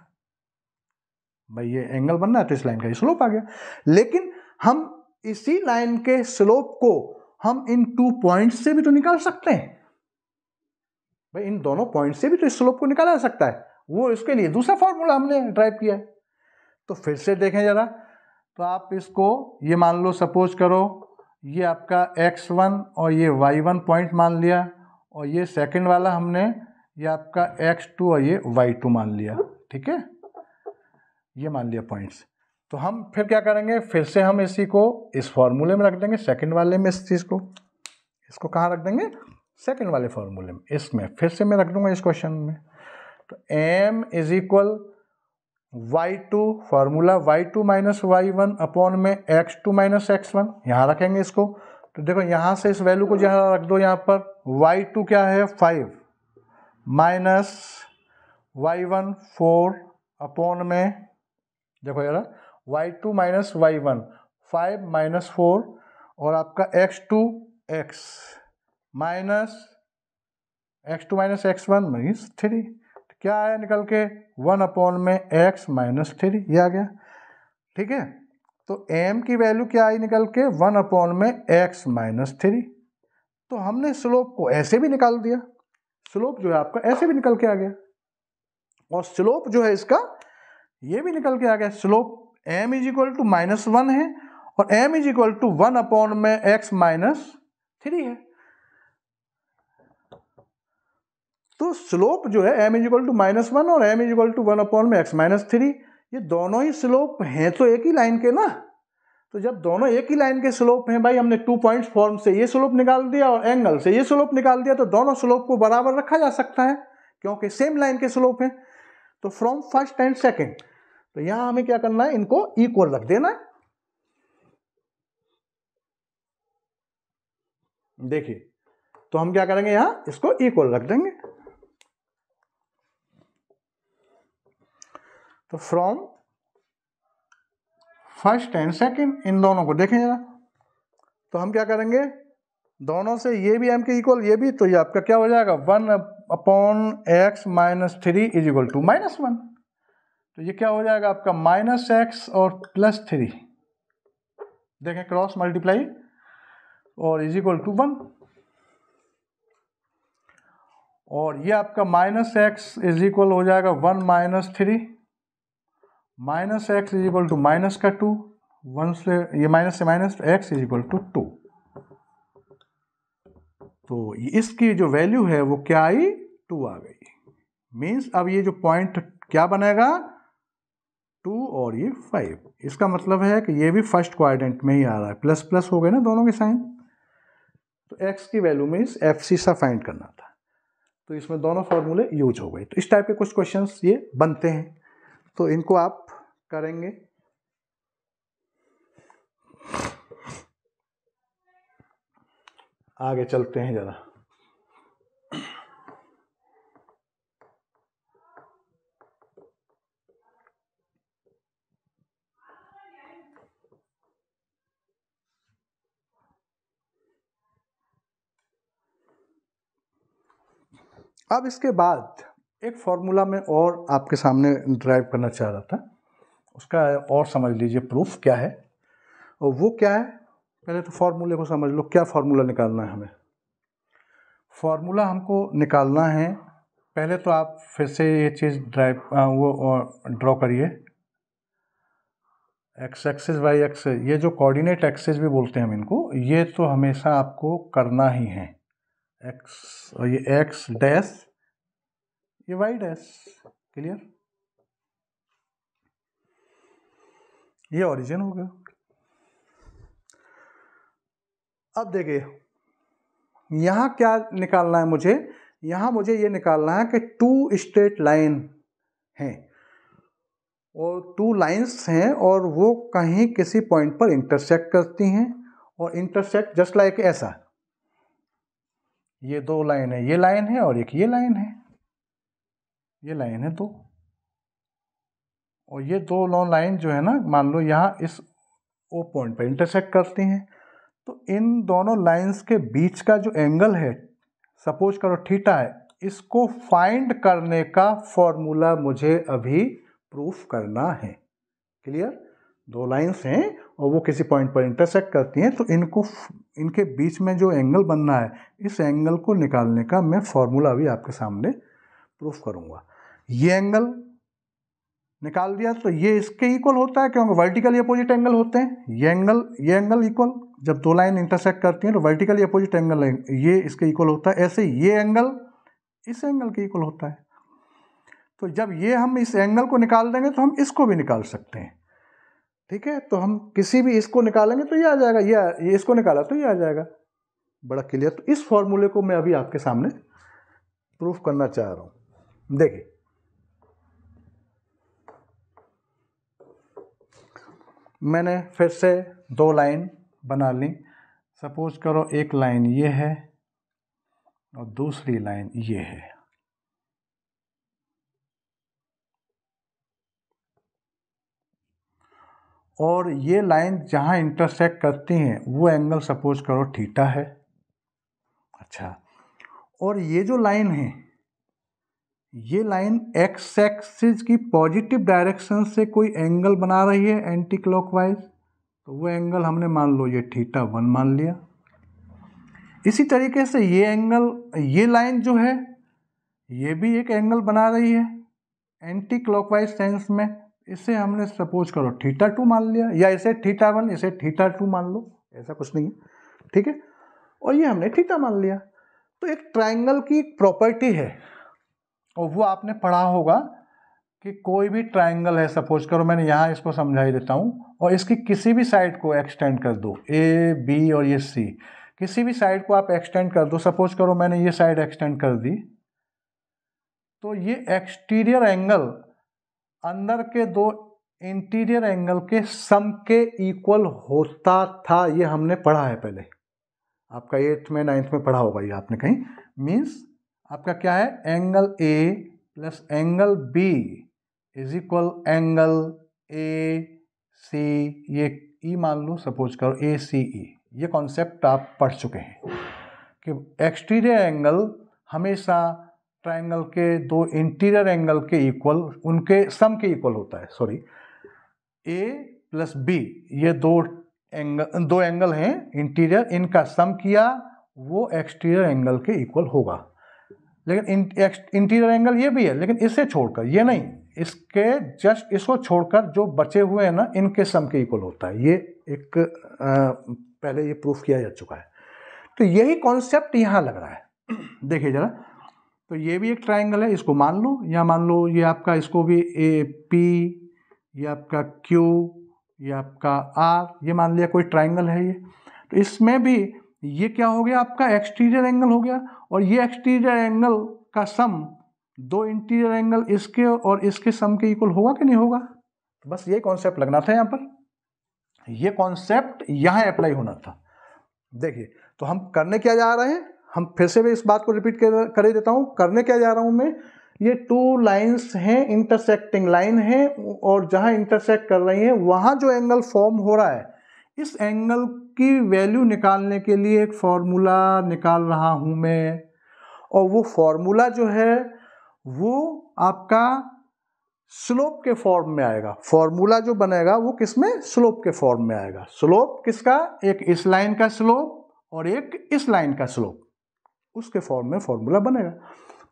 भाई ये एंगल बनना रहा तो इस लाइन का ये स्लोप आ गया लेकिन हम इसी लाइन के स्लोप को हम इन टू पॉइंट से भी तो निकाल सकते हैं भाई इन दोनों पॉइंट से भी तो इस स्लोप को निकाला जा सकता है वो इसके लिए दूसरा फॉर्मूला हमने ड्राइव किया है तो फिर से देखें जरा तो आप इसको ये मान लो सपोज करो ये आपका एक्स वन और ये वाई वन पॉइंट मान लिया और ये सेकंड वाला हमने ये आपका एक्स टू और ये वाई टू मान लिया ठीक है ये मान लिया पॉइंट्स तो हम फिर क्या करेंगे फिर से हम इसी को इस फॉर्मूले में रख देंगे सेकंड वाले में इस चीज़ को इसको कहाँ रख देंगे सेकंड वाले फॉर्मूले में इसमें फिर से मैं रख दूंगा इस क्वेश्चन में तो M is equal Y two formula Y two minus Y one upon में X two minus X one यहाँ रखेंगे इसको तो देखो यहाँ से इस वैल्यू को जहाँ रख दो यहाँ पर वाई टू क्या है five minus Y one four upon में देखो यार Y two minus Y one five minus four और आपका X two X minus X two minus X one means three क्या आया निकल के वन अपॉन में एक्स माइनस थ्री ये आ गया ठीक है तो एम की वैल्यू क्या आई निकल के वन अपॉन में एक्स माइनस थ्री तो हमने स्लोप को ऐसे भी निकाल दिया स्लोप जो है आपका ऐसे भी निकल के आ गया और स्लोप जो है इसका ये भी निकल के आ गया slope M is equal to minus one है और M is equal to one upon में एक्स माइनस थ्री है तो स्लोप जो है M is equal to minus one और M is equal to one upon में एक्स माइनस थ्री ये दोनों ही स्लोप हैं तो एक ही लाइन के ना तो जब दोनों एक ही लाइन के स्लोप हैं भाई हमने टू पॉइंट फॉर्म से ये स्लोप निकाल दिया और एंगल से ये स्लोप निकाल दिया तो दोनों स्लोप को बराबर रखा जा सकता है क्योंकि सेम लाइन के स्लोप हैं तो फ्रॉम फर्स्ट एंड सेकेंड तो यहाँ हमें क्या करना है इनको इक्वल रख देना है देखिए तो हम क्या करेंगे यहां इसको इक्वल रख देंगे तो फ्रॉम फर्स्ट एंड सेकंड इन दोनों को देखें जरा तो हम क्या करेंगे दोनों से ये भी एम के इक्वल ये भी तो ये आपका क्या हो जाएगा one upon X minus three is equal to minus one तो ये क्या हो जाएगा आपका माइनस एक्स और प्लस थ्री देखें क्रॉस मल्टीप्लाई और इज इक्वल टू वन और ये आपका माइनस एक्स इज इक्वल हो जाएगा one minus three minus X is equal to minus का टू वन से ये माइनस से माइनस तो X is equal to two तो इसकी जो वैल्यू है वो क्या आई टू आ गई मीन्स अब ये जो पॉइंट क्या बनेगा टू और ये फाइव इसका मतलब है कि ये भी फर्स्ट क्वाड्रेंट में ही आ रहा है प्लस प्लस हो गए ना दोनों के साइन तो एक्स की वैल्यू में इस एफ सी सा फाइंड करना था तो इसमें दोनों फॉर्मूले यूज हो गए तो इस टाइप के कुछ क्वेश्चंस ये बनते हैं तो इनको आप करेंगे आगे चलते हैं ज़रा अब इसके बाद एक फार्मूला में और आपके सामने ड्राइव करना चाह रहा था उसका और समझ लीजिए प्रूफ क्या है और वो क्या है पहले तो फार्मूले को समझ लो क्या फार्मूला निकालना है हमें फार्मूला हमको निकालना है पहले तो आप फिर से ये चीज़ ड्राइव वो ड्रॉ करिए एक्स एक्सेस वाई एक्स ये जो कोऑर्डिनेट एक्सेस भी बोलते हैं हम इनको ये तो हमेशा आपको करना ही है एक्स और ये एक्स डैश ये वाइड है क्लियर ये ओरिजिन हो गया अब देखिए यहां क्या निकालना है मुझे यहां मुझे ये निकालना है कि टू स्ट्रेट लाइन हैं और टू लाइंस हैं और वो कहीं किसी पॉइंट पर इंटरसेक्ट करती हैं और इंटरसेक्ट जस्ट लाइक ऐसा ये दो लाइन है ये लाइन है और एक ये लाइन है ये लाइन है दो और ये दो लॉन लाइन जो है ना मान लो यहाँ इस ओ पॉइंट पर इंटरसेक्ट करती हैं तो इन दोनों लाइंस के बीच का जो एंगल है सपोज करो ठीटा है इसको फाइंड करने का फॉर्मूला मुझे अभी प्रूफ करना है क्लियर दो लाइंस हैं और वो किसी पॉइंट पर इंटरसेक्ट करती हैं तो इनको इनके बीच में जो एंगल बनना है इस एंगल को निकालने का मैं फॉर्मूला अभी आपके सामने प्रूफ करूँगा ये एंगल निकाल दिया तो ये इसके इक्वल होता है क्योंकि वर्टिकली अपोजिट एंगल होते हैं ये एंगल ये एंगल इक्वल जब दो लाइन इंटरसेक्ट करती हैं तो वर्टिकली अपोजिट एंगल ये इसके इक्वल होता है ऐसे ये एंगल इस एंगल के इक्वल होता है तो जब ये हम इस एंगल को निकाल देंगे तो हम इसको भी निकाल सकते हैं ठीक है तो हम किसी भी इसको निकालेंगे तो ये आ जाएगा ये ये इसको निकाला तो ये आ जाएगा बड़ा क्लियर तो इस फॉर्मूले को मैं अभी आपके सामने प्रूफ करना चाह रहा हूँ देखिए मैंने फिर से दो लाइन बना ली सपोज करो एक लाइन ये है और दूसरी लाइन ये है और ये लाइन जहाँ इंटरसेक्ट करती हैं वो एंगल सपोज करो थीटा है अच्छा और ये जो लाइन है ये लाइन एक्स एक्सिस की पॉजिटिव डायरेक्शन से कोई एंगल बना रही है एंटी क्लॉकवाइज तो वो एंगल हमने मान लो ये थीटा वन मान लिया इसी तरीके से ये एंगल ये लाइन जो है ये भी एक एंगल बना रही है एंटी क्लॉकवाइज सेंस में इसे हमने सपोज करो थीटा टू मान लिया या इसे थीटा वन इसे थीटा टू मान लो ऐसा कुछ नहीं है ठीक है और ये हमने थीटा मान लिया तो एक ट्राइंगल की प्रॉपर्टी है और वो आपने पढ़ा होगा कि कोई भी ट्रायंगल है सपोज करो मैंने यहाँ इसको समझा ही देता हूँ और इसकी किसी भी साइड को एक्सटेंड कर दो ए बी और ये सी किसी भी साइड को आप एक्सटेंड कर दो सपोज करो मैंने ये साइड एक्सटेंड कर दी तो ये एक्सटीरियर एंगल अंदर के दो इंटीरियर एंगल के सम के इक्वल होता था ये हमने पढ़ा है पहले आपका एट्थ में नाइन्थ में पढ़ा होगा ये आपने कहीं मीन्स आपका क्या है angle A plus angle B is equal angle A C ये ई e मान लो सपोज करो ए सी ई ये कॉन्सेप्ट आप पढ़ चुके हैं कि एक्सटीरियर एंगल हमेशा ट्रायंगल के दो इंटीरियर एंगल के इक्वल उनके सम के इक्वल होता है सॉरी ए प्लस बी ये दो एंगल दो एंगल हैं इंटीरियर इनका सम किया वो एक्सटीरियर एंगल के इक्वल होगा लेकिन इंटीरियर एंगल ये भी है लेकिन इसे छोड़कर ये नहीं इसके जस्ट इसको छोड़कर जो बचे हुए हैं ना इनके सम के इक्वल होता है ये एक आ, पहले ये प्रूफ किया जा चुका है तो यही कॉन्सेप्ट यहाँ लग रहा है देखिए ज़रा तो ये भी एक ट्राइंगल है इसको मान लो या मान लो ये आपका इसको भी ए पी ये आपका क्यू ये आपका आर ये मान लिया कोई ट्राइंगल है ये तो इसमें भी ये क्या हो गया आपका एक्सटीरियर एंगल हो गया और ये एक्सटीरियर एंगल का सम दो इंटीरियर एंगल इसके और इसके सम के इक्वल होगा कि नहीं होगा तो बस ये कॉन्सेप्ट लगना था यहाँ पर ये कॉन्सेप्ट यहाँ अप्लाई होना था देखिए तो हम करने क्या जा रहे हैं हम फिर से भी इस बात को रिपीट कर, ही देता हूँ करने क्या जा रहा हूँ मैं ये टू लाइंस हैं इंटरसेक्टिंग लाइन है और जहाँ इंटरसेक्ट कर रही हैं वहाँ जो एंगल फॉर्म हो रहा है इस एंगल की वैल्यू निकालने के लिए एक फार्मूला निकाल रहा हूँ मैं और वो फार्मूला जो है वो आपका स्लोप के फॉर्म में आएगा फॉर्मूला जो बनेगा वो किस में स्लोप के फॉर्म में आएगा स्लोप किसका एक इस लाइन का स्लोप और एक इस लाइन का स्लोप उसके फॉर्म में फॉर्मूला बनेगा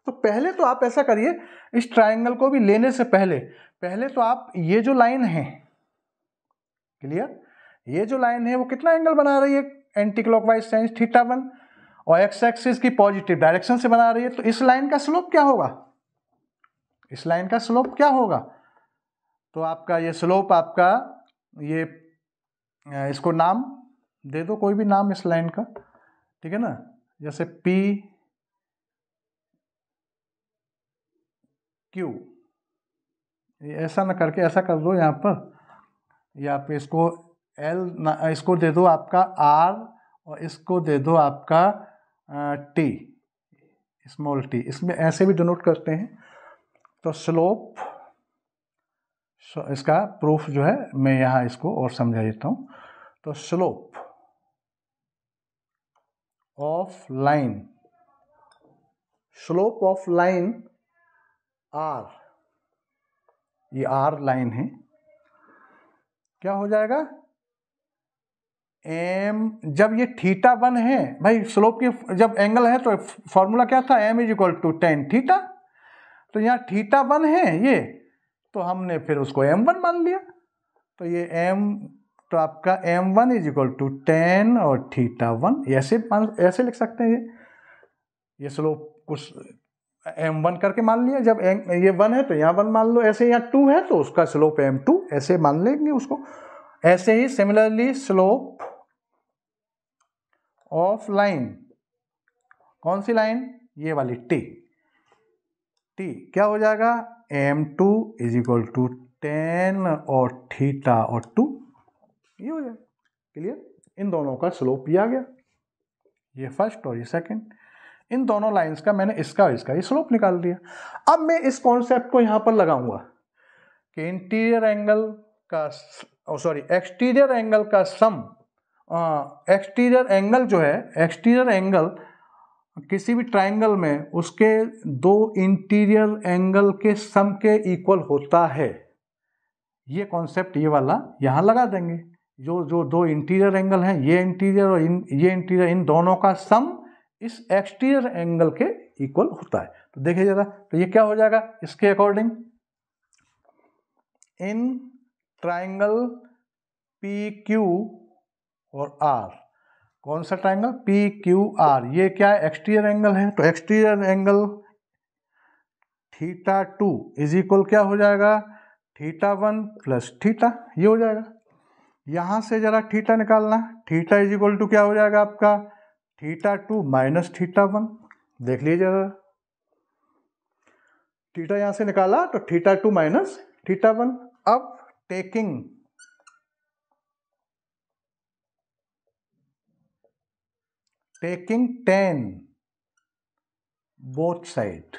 तो पहले तो आप ऐसा करिए इस ट्राइंगल को भी लेने से पहले पहले तो आप ये जो लाइन है क्लियर ये जो लाइन है वो कितना एंगल बना रही है anti wise sense theta one और एक्स एक्सिस की पॉजिटिव डायरेक्शन से बना रही है तो इस लाइन का स्लोप क्या होगा इस लाइन का स्लोप क्या होगा तो आपका ये स्लोप आपका ये इसको नाम दे दो कोई भी नाम इस लाइन का ठीक है ना जैसे पी क्यू ऐसा ना करके ऐसा कर दो यहाँ पर या आप इसको एल ना इसको दे दो आपका आर और इसको दे दो आपका टी स्मॉल टी इसमें ऐसे भी डोनोट करते हैं तो स्लोप इसका प्रूफ जो है मैं यहाँ इसको और समझा देता हूँ तो slope of line slope of line R ये आर लाइन है क्या हो जाएगा एम जब ये थीटा वन है भाई स्लोप की जब एंगल है तो फॉर्मूला क्या था m is equal to tan theta तो यहाँ थीटा वन है ये तो हमने फिर उसको एम वन मान लिया तो ये एम तो आपका M one is equal to tan और थीटा वन ऐसे ऐसे लिख सकते हैं ये ये स्लोप कुछ एम वन करके मान लिया जब एम ये वन है तो यहाँ वन मान लो ऐसे यहाँ टू है तो उसका स्लोप एम टू ऐसे मान लेंगे उसको ऐसे ही सिमिलरली स्लोप ऑफ लाइन कौन सी लाइन ये वाली टी टी क्या हो जाएगा m two is equal to tan और थीटा और टू ये हो जाएगा क्लियर इन दोनों का स्लोप दिया गया ये फर्स्ट और ये सेकंड इन दोनों लाइंस का मैंने इसका और इसका ये स्लोप निकाल दिया अब मैं इस कॉन्सेप्ट को यहाँ पर लगाऊंगा कि इंटीरियर एंगल का सॉरी एक्सटीरियर एंगल का सम एक्सटीरियर एंगल जो है एक्सटीरियर एंगल किसी भी ट्राइंगल में उसके दो इंटीरियर एंगल के सम के इक्वल होता है ये कॉन्सेप्ट ये वाला यहाँ लगा देंगे जो जो दो इंटीरियर एंगल हैं ये इंटीरियर और इन ये इंटीरियर इन दोनों का सम इस एक्सटीरियर एंगल के इक्वल होता है तो देखिए ज़रा तो ये क्या हो जाएगा इसके according in triangle P Q और आर कौन सा ट्राइंगल पी क्यू आर ये क्या है एक्सटीरियर एंगल है तो exterior angle theta two is equal क्या हो जाएगा थीटा वन प्लस थीटा ये हो जाएगा यहाँ से ज़रा थीटा निकालना थीटा इज इक्वल टू क्या हो जाएगा आपका theta two minus theta one देख लीजिए ज़रा थीटा यहाँ से निकाला तो theta two minus theta one अब टेकिंग taking 10 बोथ साइड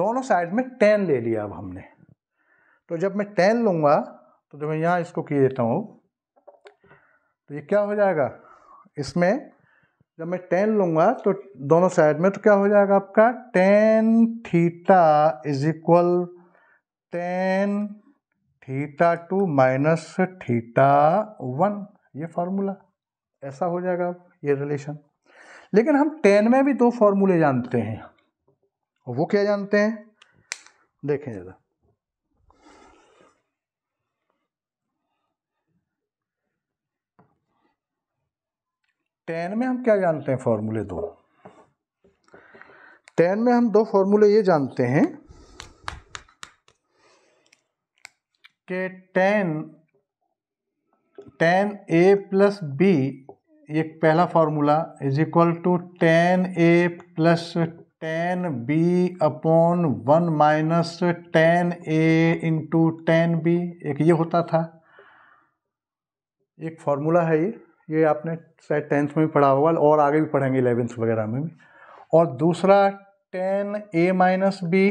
दोनों साइड में 10 ले लिया अब हमने तो जब मैं 10 लूंगा तो जब मैं यहाँ इसको किए देता हूँ तो ये क्या हो जाएगा इसमें जब मैं 10 लूंगा तो दोनों साइड में तो क्या हो जाएगा आपका 10 theta is equal tan theta two minus theta one ये फार्मूला ऐसा हो जाएगा ये रिलेशन लेकिन हम टेन में भी दो फॉर्मूले जानते हैं और वो क्या जानते हैं देखें ज़रा टेन में हम क्या जानते हैं फॉर्मूले दो टेन में हम दो फॉर्मूले ये जानते हैं कि tan tan A plus B एक पहला formula is equal to tan A plus tan B upon one minus tan A into tan B एक ये होता था एक फार्मूला है ये ये आपने शायद टेंथ में भी पढ़ा होगा और आगे भी पढ़ेंगे इलेवेंथ वगैरह में भी और दूसरा टेन ए माइनस बी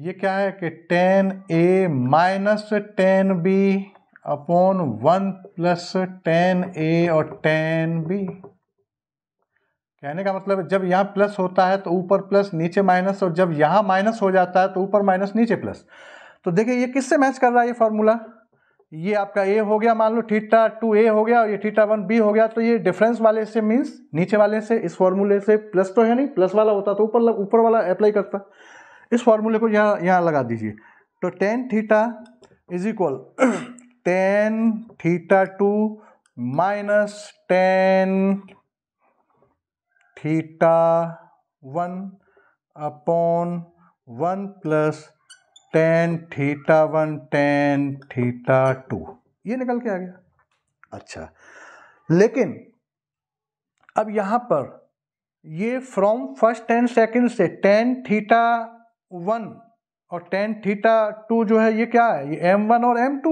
ये क्या है कि tan A minus tan B upon one plus tan A और टेन बी कहने का मतलब जब यहाँ प्लस होता है तो ऊपर प्लस नीचे माइनस और जब यहाँ माइनस हो जाता है तो ऊपर माइनस नीचे प्लस तो देखिए ये किससे मैच कर रहा है ये फॉर्मूला ये आपका ए हो गया मान लो ठीटा टू ए हो गया और ये ठीटा वन बी हो गया तो ये डिफरेंस वाले से मीन्स नीचे वाले से इस फॉर्मूले से प्लस तो है नहीं प्लस वाला होता तो ऊपर ऊपर वाला अप्लाई करता इस फॉर्मूले को यहाँ यहाँ लगा दीजिए तो tan theta is equal tan theta two minus tan theta one upon one plus tan theta one tan theta two ये निकल के आ गया अच्छा लेकिन अब यहाँ पर ये फ्रॉम फर्स्ट एंड सेकंड से टेन थीटा वन और टेन थीटा टू जो है ये क्या है ये एम वन और एम टू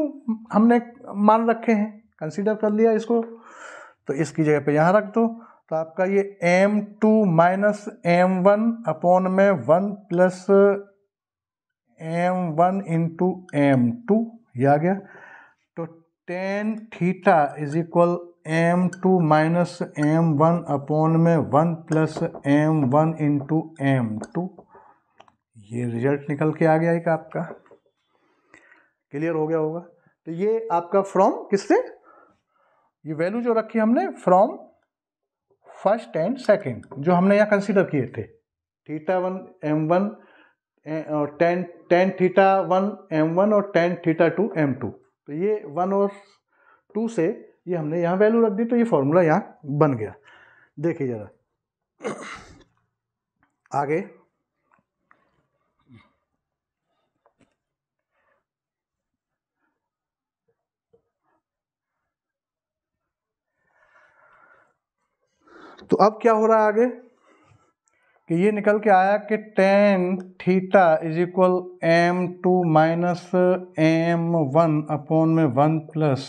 हमने मान रखे हैं कंसीडर कर लिया इसको तो इसकी जगह पे यहाँ रख दो तो आपका ये m two minus m one upon में one plus m one into M two ये आ गया तो tan theta is equal m two minus m one upon में one plus m one into M two ये रिजल्ट निकल के आ गया एक आपका क्लियर हो गया होगा तो ये आपका फ्रॉम किससे ये वैल्यू जो रखी हमने फ्रॉम फर्स्ट एंड सेकंड जो हमने यहाँ कंसीडर किए थे थीटा वन एम वन और tan tan theta one m one और tan theta two M two तो ये वन और टू से ये हमने यहाँ वैल्यू रख दी तो ये फॉर्मूला यहाँ बन गया देखिए ज़रा आगे तो अब क्या हो रहा है आगे कि ये निकल के आया कि tan theta is equal m two minus m one upon में one plus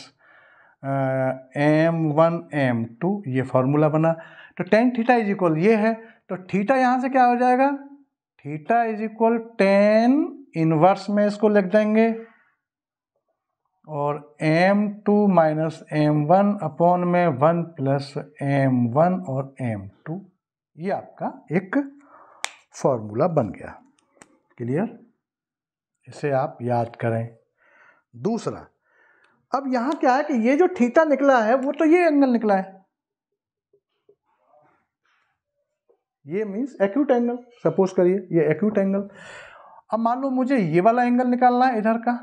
m one M two ये फॉर्मूला बना तो टेन थीटा इज इक्वल ये है तो थीटा यहाँ से क्या हो जाएगा theta is equal tan inverse में इसको लिख देंगे और m two minus m one upon में वन प्लस एम वन और एम टू ये आपका एक फॉर्मूला बन गया क्लियर इसे आप याद करें दूसरा अब यहाँ क्या है कि ये जो थीटा निकला है वो तो ये एंगल निकला है ये मीन्स एक्यूट एंगल सपोज करिए ये एक्यूट एंगल अब मान लो मुझे ये वाला एंगल निकालना है इधर का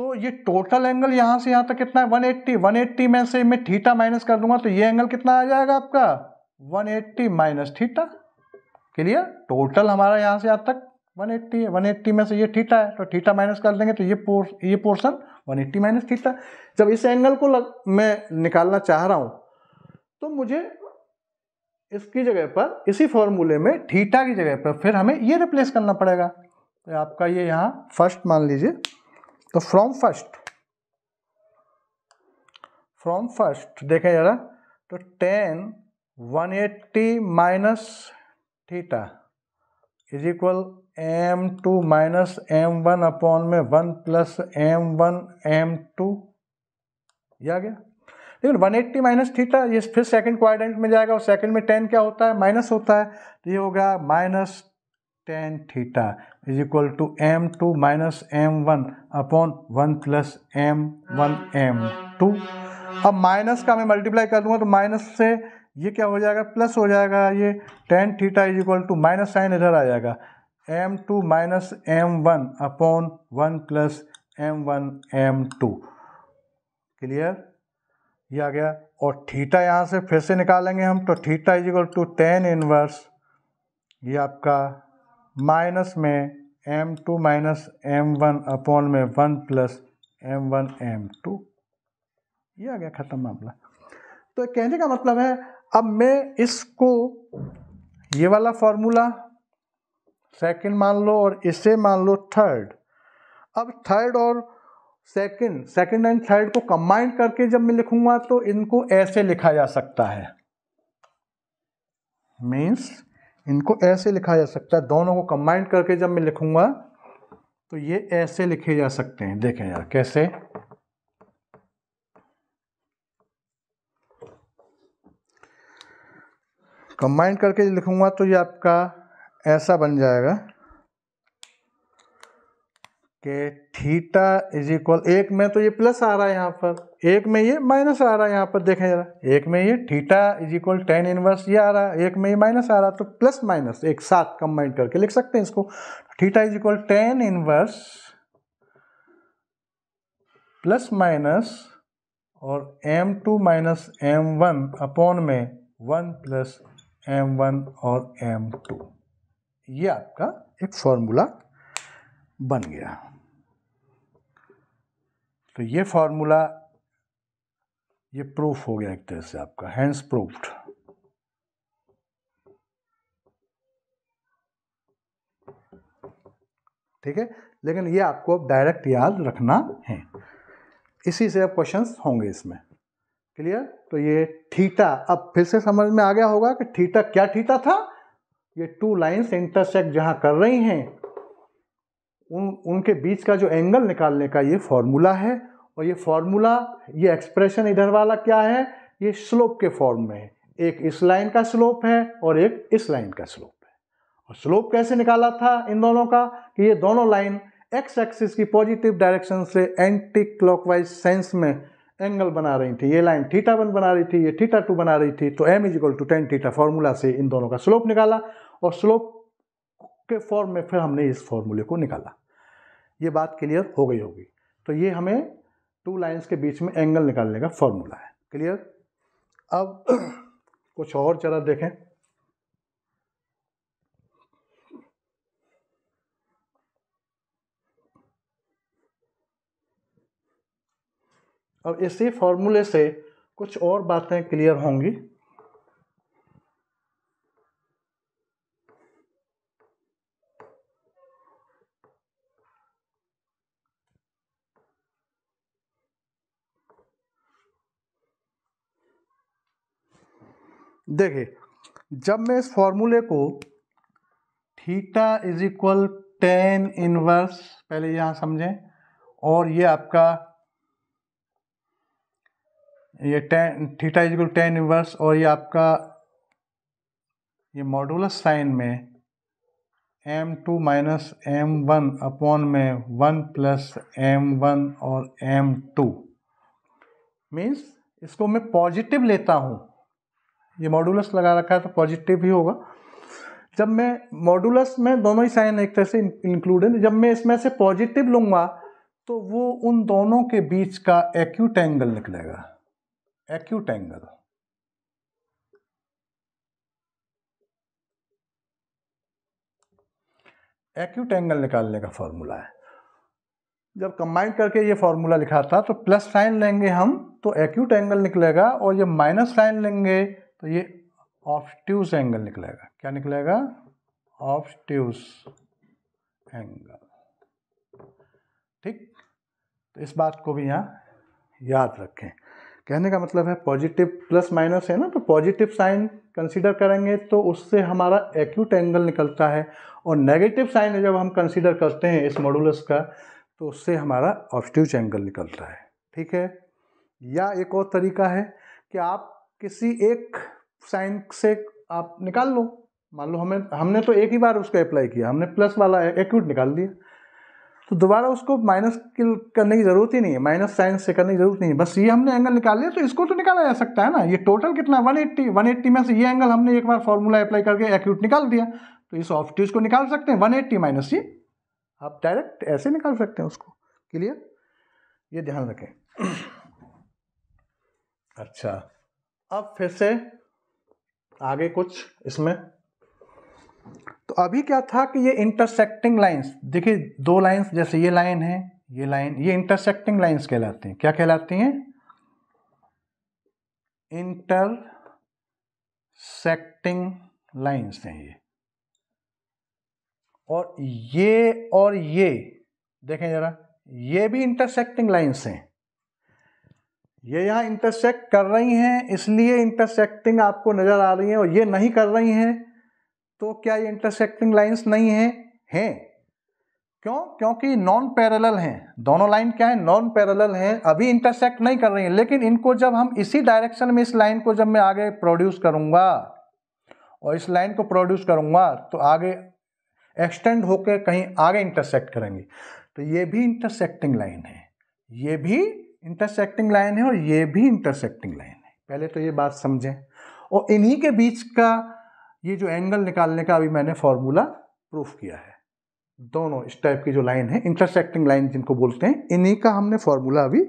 तो ये टोटल एंगल यहाँ से यहाँ तक कितना है 180 180 में से मैं थीटा माइनस कर दूंगा तो ये एंगल कितना आ जाएगा आपका 180 माइनस थीटा क्लियर टोटल हमारा यहाँ से यहाँ तक 180 है 180 में से ये थीटा है तो थीटा माइनस कर देंगे तो ये पोर ये पोर्सन 180 माइनस थीटा जब इस एंगल को लग, मैं निकालना चाह रहा हूँ तो मुझे इसकी जगह पर इसी फॉर्मूले में थीटा की जगह पर फिर हमें ये रिप्लेस करना पड़ेगा तो आपका ये यहाँ फर्स्ट मान लीजिए तो फ्रॉम फर्स्ट फ्रॉम फर्स्ट देखें जरा तो tan 180 eighty minus theta is equal m two minus m one upon में one plus m one M two यह आ गया लेकिन 180 एट्टी माइनस थीटा ये फिर सेकंड क्वाड्रेंट में जाएगा और सेकंड में टेन क्या होता है माइनस होता है तो ये होगा minus tan theta is equal to M two minus m one upon one plus m one M two अब माइनस का मैं मल्टीप्लाई कर दूंगा तो माइनस से ये क्या हो जाएगा प्लस हो जाएगा ये tan theta is equal to minus sign इधर आ जाएगा m two minus m one upon one plus m one M two clear ये आ गया और थीटा यहाँ से फिर से निकालेंगे हम तो theta is equal to tan inverse ये आपका माइनस में m two minus m one upon में one plus m one M two ये आ गया ख़त्म मामला तो कहने का मतलब है अब मैं इसको ये वाला फॉर्मूला सेकंड मान लो और इसे मान लो थर्ड अब थर्ड और सेकंड सेकंड एंड थर्ड को कंबाइंड करके जब मैं लिखूंगा तो इनको ऐसे लिखा जा सकता है मीन्स इनको ऐसे लिखा जा सकता है दोनों को कंबाइंड करके जब मैं लिखूंगा तो ये ऐसे लिखे जा सकते हैं देखें यार कैसे कंबाइंड करके लिखूंगा तो ये आपका ऐसा बन जाएगा कि थीटा इज इक्वल एक में तो ये प्लस आ रहा है यहां पर एक में ये माइनस आ रहा है यहाँ पर देखें जरा एक में ये theta is equal tan inverse ये आ रहा है एक में ये माइनस आ रहा है तो प्लस माइनस एक साथ कंबाइंड करके लिख सकते हैं इसको theta is equal tan inverse plus minus और m two minus m one upon में वन प्लस एम वन और एम टू ये आपका एक फॉर्मूला बन गया तो ये फॉर्मूला ये प्रूफ हो गया एक तरह से आपका हैंड्स प्रूफ्ड ठीक है लेकिन ये आपको अब डायरेक्ट याद रखना है इसी से अब क्वेश्चन होंगे इसमें क्लियर तो ये ठीटा अब फिर से समझ में आ गया होगा कि ठीटा क्या ठीटा था ये टू लाइंस इंटरसेक्ट जहां कर रही हैं उन उनके बीच का जो एंगल निकालने का ये फॉर्मूला है और ये फॉर्मूला ये एक्सप्रेशन इधर वाला क्या है ये स्लोप के फॉर्म में है एक इस लाइन का स्लोप है और एक इस लाइन का स्लोप है और स्लोप कैसे निकाला था इन दोनों का कि ये दोनों लाइन एक्स एक्सिस की पॉजिटिव डायरेक्शन से एंटी क्लॉकवाइज सेंस में एंगल बना रही थी ये लाइन थीटा वन बना रही थी ये थीटा टू बना रही थी तो M is equal to tan theta formula से इन दोनों का स्लोप निकाला और स्लोप के फॉर्म में फिर हमने इस फॉर्मूले को निकाला ये बात क्लियर हो गई होगी तो ये हमें टू लाइंस के बीच में एंगल निकालने का फॉर्मूला है क्लियर अब कुछ और जरा देखें अब इसी फॉर्मूले से कुछ और बातें क्लियर होंगी देखिए जब मैं इस फॉर्मूले को theta is equal tan inverse पहले यहाँ समझें और ये आपका ये tan theta is equal tan inverse और ये आपका ये मॉडुलस साइन में m two minus m one upon में वन प्लस एम वन और एम टू मीन्स इसको मैं पॉजिटिव लेता हूँ ये मॉडुलस लगा रखा है तो पॉजिटिव ही होगा जब मैं मॉडुलस में दोनों ही साइन एक तरह से इंक्लूड है जब मैं इसमें से पॉजिटिव लूँगा तो वो उन दोनों के बीच का एक्यूट एंगल निकलेगा एक्यूट एंगल एक्यूट एंगल निकालने का फॉर्मूला है जब कंबाइन करके ये फॉर्मूला लिखा था तो प्लस साइन लेंगे हम तो एक्यूट एंगल निकलेगा और ये माइनस साइन लेंगे तो ये ऑफ्ट्यूस एंगल निकलेगा क्या निकलेगा ऑफ्ट्यूस एंगल ठीक तो इस बात को भी यहाँ याद रखें कहने का मतलब है पॉजिटिव प्लस माइनस है ना तो पॉजिटिव साइन कंसीडर करेंगे तो उससे हमारा एक्यूट एंगल निकलता है और नेगेटिव साइन जब हम कंसीडर करते हैं इस मॉडुलस का तो उससे हमारा ऑफ्ट्यूज एंगल निकलता है ठीक है या एक और तरीका है कि आप किसी एक साइन से आप निकाल लो मान लो हमें हमने तो एक ही बार उसको अप्लाई किया हमने प्लस वाला एक्यूट निकाल दिया तो दोबारा उसको माइनस करने की ज़रूरत ही नहीं है माइनस साइन से करने की ज़रूरत नहीं है बस ये हमने एंगल निकाल लिया तो इसको तो निकाला जा सकता है ना ये टोटल कितना वन एट्टी वन एट्टी में से ये एंगल हमने एक बार फॉर्मूला अप्लाई करके एक्यूट निकाल दिया तो इस ऑफ्ट्यूज को निकाल सकते हैं वन एट्टी माइनस ये आप डायरेक्ट ऐसे निकाल सकते हैं उसको क्लियर ये ध्यान रखें अच्छा अब फिर से आगे कुछ इसमें तो अभी क्या था कि ये इंटरसेक्टिंग लाइंस देखिए दो लाइंस जैसे ये लाइन है ये लाइन ये इंटरसेक्टिंग लाइंस कहलाती हैं क्या कहलाती हैं इंटरसेक्टिंग लाइंस हैं ये और ये और ये देखें ज़रा ये भी इंटरसेक्टिंग लाइंस हैं ये यहाँ इंटरसेक्ट कर रही हैं इसलिए इंटरसेक्टिंग आपको नज़र आ रही है और ये नहीं कर रही हैं तो क्या ये इंटरसेक्टिंग लाइंस नहीं हैं हैं क्यों क्योंकि नॉन पैरेलल हैं दोनों लाइन क्या है नॉन पैरेलल हैं अभी इंटरसेक्ट नहीं कर रही हैं लेकिन इनको जब हम इसी डायरेक्शन में इस लाइन को जब मैं आगे प्रोड्यूस करूँगा और इस लाइन को प्रोड्यूस करूँगा तो आगे एक्सटेंड होकर कहीं आगे इंटरसेक्ट करेंगे तो ये भी इंटरसेक्टिंग लाइन है ये भी इंटरसेक्टिंग लाइन है और ये भी इंटरसेक्टिंग लाइन है पहले तो ये बात समझें और इन्हीं के बीच का ये जो एंगल निकालने का अभी मैंने फॉर्मूला प्रूफ किया है दोनों इस टाइप की जो लाइन है इंटरसेक्टिंग लाइन जिनको बोलते हैं इन्हीं का हमने फॉर्मूला अभी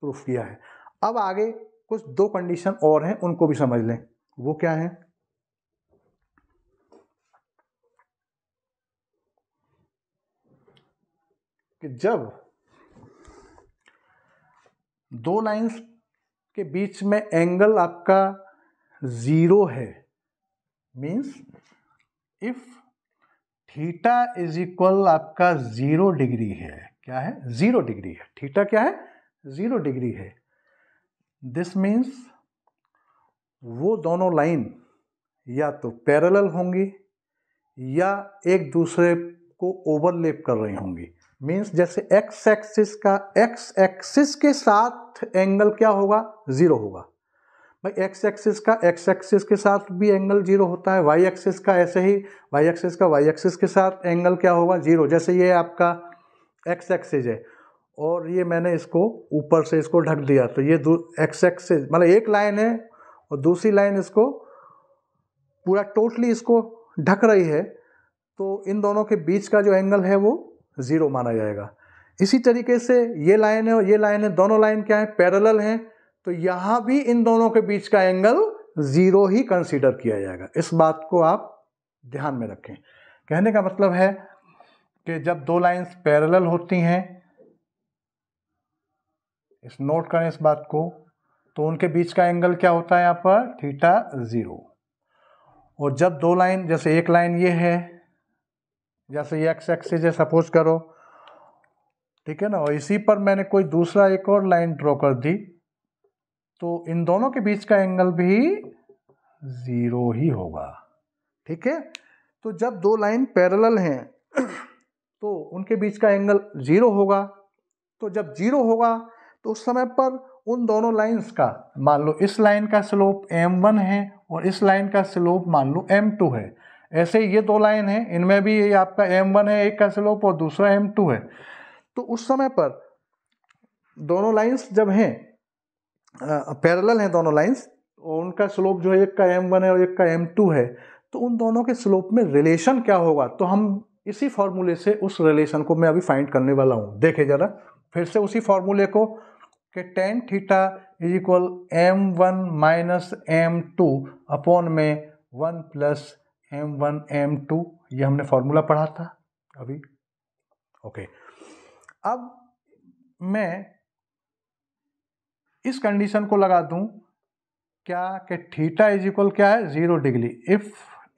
प्रूफ किया है अब आगे कुछ दो कंडीशन और हैं उनको भी समझ लें वो क्या है कि जब दो लाइंस के बीच में एंगल आपका ज़ीरो है means if theta is equal आपका ज़ीरो डिग्री है क्या है ज़ीरो डिग्री है थीटा क्या है ज़ीरो डिग्री है दिस मीन्स वो दोनों लाइन या तो पैरेलल होंगी या एक दूसरे को ओवरलेप कर रही होंगी मीन्स जैसे एक्स एक्सिस का एक्स एक्सिस के साथ एंगल क्या होगा ज़ीरो होगा भाई एक्स एक्सिस का एक्स एक्सिस के साथ भी एंगल जीरो होता है वाई एक्सिस का ऐसे ही वाई एक्सिस का वाई एक्सिस के साथ एंगल क्या होगा जीरो जैसे ये आपका एक्स एक्सिस है और ये मैंने इसको ऊपर से इसको ढक दिया तो ये एक्स एक्सिस मतलब एक लाइन है और दूसरी लाइन इसको पूरा टोटली इसको ढक रही है तो इन दोनों के बीच का जो एंगल है वो ज़ीरो माना जाएगा इसी तरीके से ये लाइन है और ये लाइन है दोनों लाइन क्या है पैरेलल हैं तो यहाँ भी इन दोनों के बीच का एंगल ज़ीरो ही कंसीडर किया जाएगा इस बात को आप ध्यान में रखें कहने का मतलब है कि जब दो लाइंस पैरेलल होती हैं इस नोट करें इस बात को तो उनके बीच का एंगल क्या होता है यहाँ पर थीटा ज़ीरो और जब दो लाइन जैसे एक लाइन ये है जैसे एक्स एक्सिस है सपोज करो ठीक है ना और इसी पर मैंने कोई दूसरा एक और लाइन ड्रॉ कर दी तो इन दोनों के बीच का एंगल भी ज़ीरो ही होगा ठीक है तो जब दो लाइन पैरेलल हैं तो उनके बीच का एंगल ज़ीरो होगा तो जब ज़ीरो होगा तो उस समय पर उन दोनों लाइंस का मान लो इस लाइन का स्लोप m1 है और इस लाइन का स्लोप मान लो m2 है ऐसे ये दो लाइन है इनमें भी ये आपका एम वन है एक का स्लोप और दूसरा एम टू है तो उस समय पर दोनों लाइंस जब हैं पैरेलल हैं दोनों लाइंस और उनका स्लोप जो है एक का एम वन है और एक का एम टू है तो उन दोनों के स्लोप में रिलेशन क्या होगा तो हम इसी फॉर्मूले से उस रिलेशन को मैं अभी फाइंड करने वाला हूँ देखे ज़रा फिर से उसी फॉर्मूले को कि tan theta is equal m one minus m two upon में one plus m one M two ये हमने फॉर्मूला पढ़ा था अभी ओके अब मैं इस कंडीशन को लगा दूं क्या कि थीटा इज इक्वल क्या है zero degree if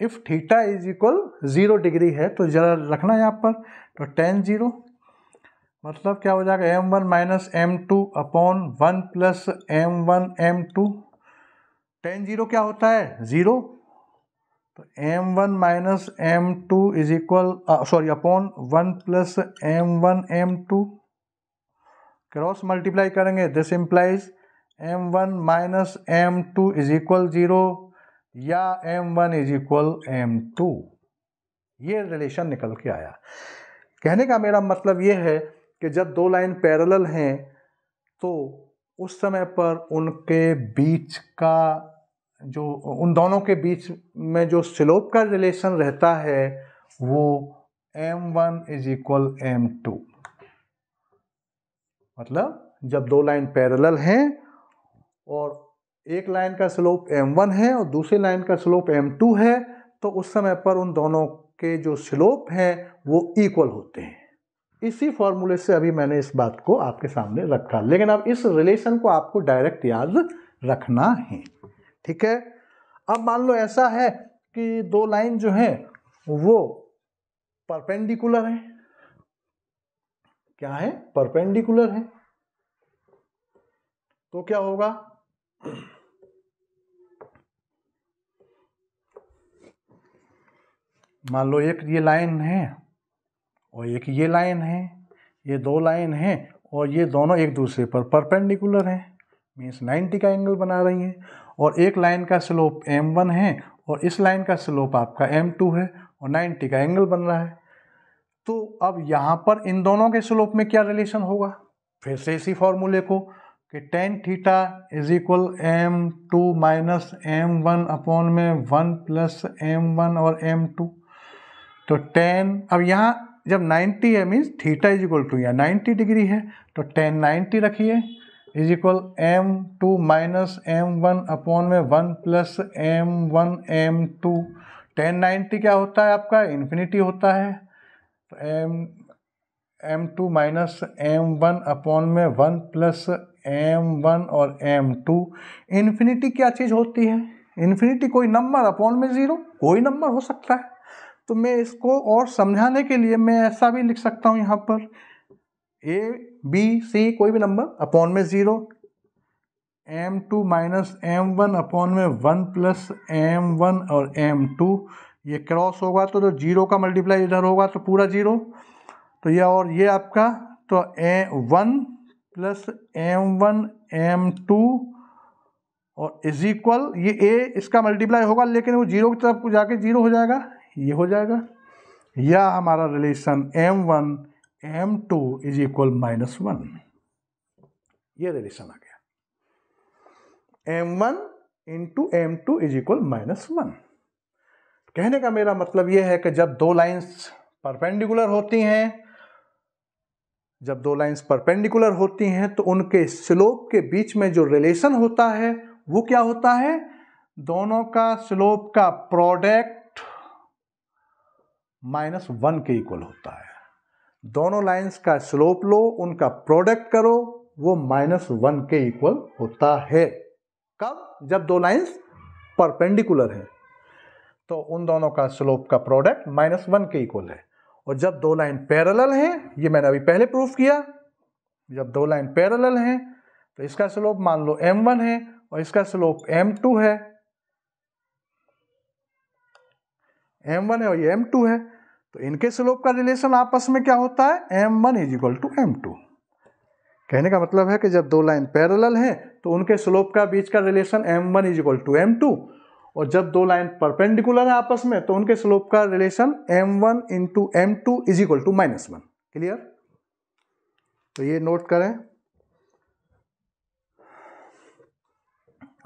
if theta is equal zero degree है तो ज़रा रखना यहाँ पर तो टेन ज़ीरो मतलब क्या हो जाएगा m one minus m two upon one plus m one M two tan zero क्या होता है ज़ीरो तो M one minus m two is equal sorry upon one plus m one M two cross multiply करेंगे this implies m one minus m two is equal zero या m one is equal m two ये रिलेशन निकल के आया कहने का मेरा मतलब ये है कि जब दो लाइन पैरेलल हैं तो उस समय पर उनके बीच का जो उन दोनों के बीच में जो स्लोप का रिलेशन रहता है वो m one is equal m two मतलब जब दो लाइन पैरेलल हैं और एक लाइन का स्लोप m1 है और दूसरी लाइन का स्लोप m2 है तो उस समय पर उन दोनों के जो स्लोप हैं वो इक्वल होते हैं इसी फॉर्मूले से अभी मैंने इस बात को आपके सामने रखा लेकिन अब इस रिलेशन को आपको डायरेक्ट याद रखना है ठीक है अब मान लो ऐसा है कि दो लाइन जो है वो परपेंडिकुलर है क्या है परपेंडिकुलर है तो क्या होगा मान लो एक ये लाइन है और एक ये लाइन है ये दो लाइन है और ये दोनों एक दूसरे पर परपेंडिकुलर हैं मीन्स 90 का एंगल बना रही हैं और एक लाइन का स्लोप एम वन है और इस लाइन का स्लोप आपका एम टू है और नाइन्टी का एंगल बन रहा है तो अब यहाँ पर इन दोनों के स्लोप में क्या रिलेशन होगा फिर से इसी फॉर्मूले को कि tan theta is equal m two minus m one upon में वन प्लस एम वन और एम टू तो टेन अब यहाँ जब 90 है means theta is equal to यहाँ 90 डिग्री है तो टेन 90 रखिए is equal m two minus m one upon में one plus m one M two tan ninety क्या होता है आपका इन्फिनिटी होता है तो M m two minus m one upon में वन प्लस एम वन और एम टू इन्फिनिटी क्या चीज़ होती है इन्फिनिटी कोई नंबर अपॉन में ज़ीरो कोई नंबर हो सकता है तो मैं इसको और समझाने के लिए मैं ऐसा भी लिख सकता हूँ यहाँ पर ए बी सी कोई भी नंबर अपॉन में zero m two minus m one upon में वन प्लस एम वन और एम टू ये क्रॉस होगा तो जो जीरो का मल्टीप्लाई इधर होगा तो पूरा जीरो तो ये और ये आपका तो A one plus m one M two और इज इक्वल ये ए इसका मल्टीप्लाई होगा लेकिन वो जीरो की तरफ जाके जीरो हो जाएगा ये हो जाएगा या हमारा relation M one M two is equal minus one ये रिलेशन आ गया m one into M two is equal minus one कहने का मेरा मतलब यह है कि जब दो लाइंस परपेंडिकुलर होती हैं जब दो लाइंस परपेंडिकुलर होती हैं तो उनके स्लोप के बीच में जो रिलेशन होता है वो क्या होता है दोनों का स्लोप का प्रोडक्ट माइनस वन के इक्वल होता है दोनों लाइंस का स्लोप लो उनका प्रोडक्ट करो वो माइनस वन के इक्वल होता है कब जब दो लाइंस परपेंडिकुलर हैं तो उन दोनों का स्लोप का प्रोडक्ट माइनस वन के इक्वल है और जब दो लाइन पैरेलल हैं ये मैंने अभी पहले प्रूफ किया जब दो लाइन पैरेलल हैं तो इसका स्लोप मान लो एम वन है और इसका स्लोप एम टू है एम वन है और ये एम टू है तो इनके स्लोप का रिलेशन आपस में क्या होता है m one is equal to M two कहने का मतलब है कि जब दो लाइन पैरेलल हैं तो उनके स्लोप का बीच का relation M one is equal to M two और जब दो लाइन परपेंडिकुलर है आपस में तो उनके स्लोप का relation M one into M two is equal to minus one clear तो ये नोट करें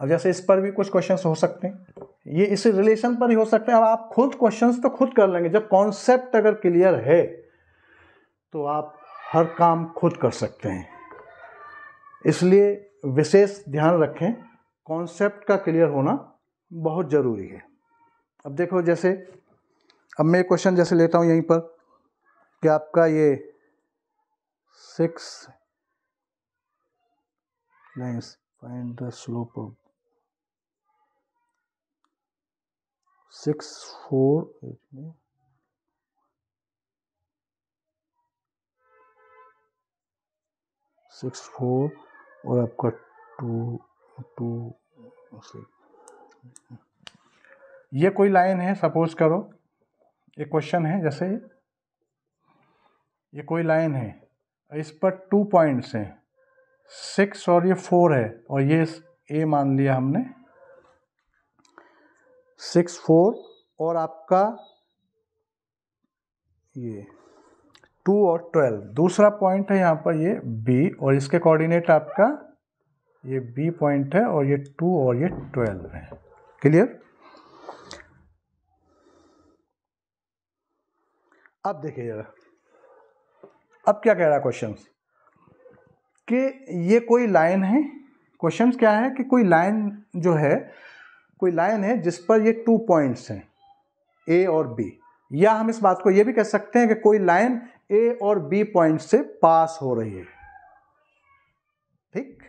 अब जैसे इस पर भी कुछ क्वेश्चन हो सकते हैं ये इस रिलेशन पर ही हो सकते हैं अब आप खुद क्वेश्चंस तो खुद कर लेंगे जब कॉन्सेप्ट अगर क्लियर है तो आप हर काम खुद कर सकते हैं इसलिए विशेष ध्यान रखें कॉन्सेप्ट का क्लियर होना बहुत ज़रूरी है अब देखो जैसे अब मैं क्वेश्चन जैसे लेता हूँ यहीं पर कि आपका ये six lines find the slope of six four eight six four और आपका टू टू ये कोई लाइन है सपोज करो ये क्वेश्चन है जैसे ये कोई लाइन है इस पर टू पॉइंट्स हैं सिक्स और ये फोर है और ये ए मान लिया हमने सिक्स फोर और आपका ये टू और ट्वेल्व दूसरा पॉइंट है यहाँ पर ये बी और इसके कोऑर्डिनेट आपका ये बी पॉइंट है और ये टू और ये ट्वेल्व है क्लियर अब देखिए जरा अब क्या कह रहा है क्वेश्चन कि ये कोई लाइन है क्वेश्चन क्या है कि कोई लाइन जो है कोई लाइन है जिस पर ये टू पॉइंट्स हैं ए और बी या हम इस बात को ये भी कह सकते हैं कि कोई लाइन ए और बी पॉइंट से पास हो रही है ठीक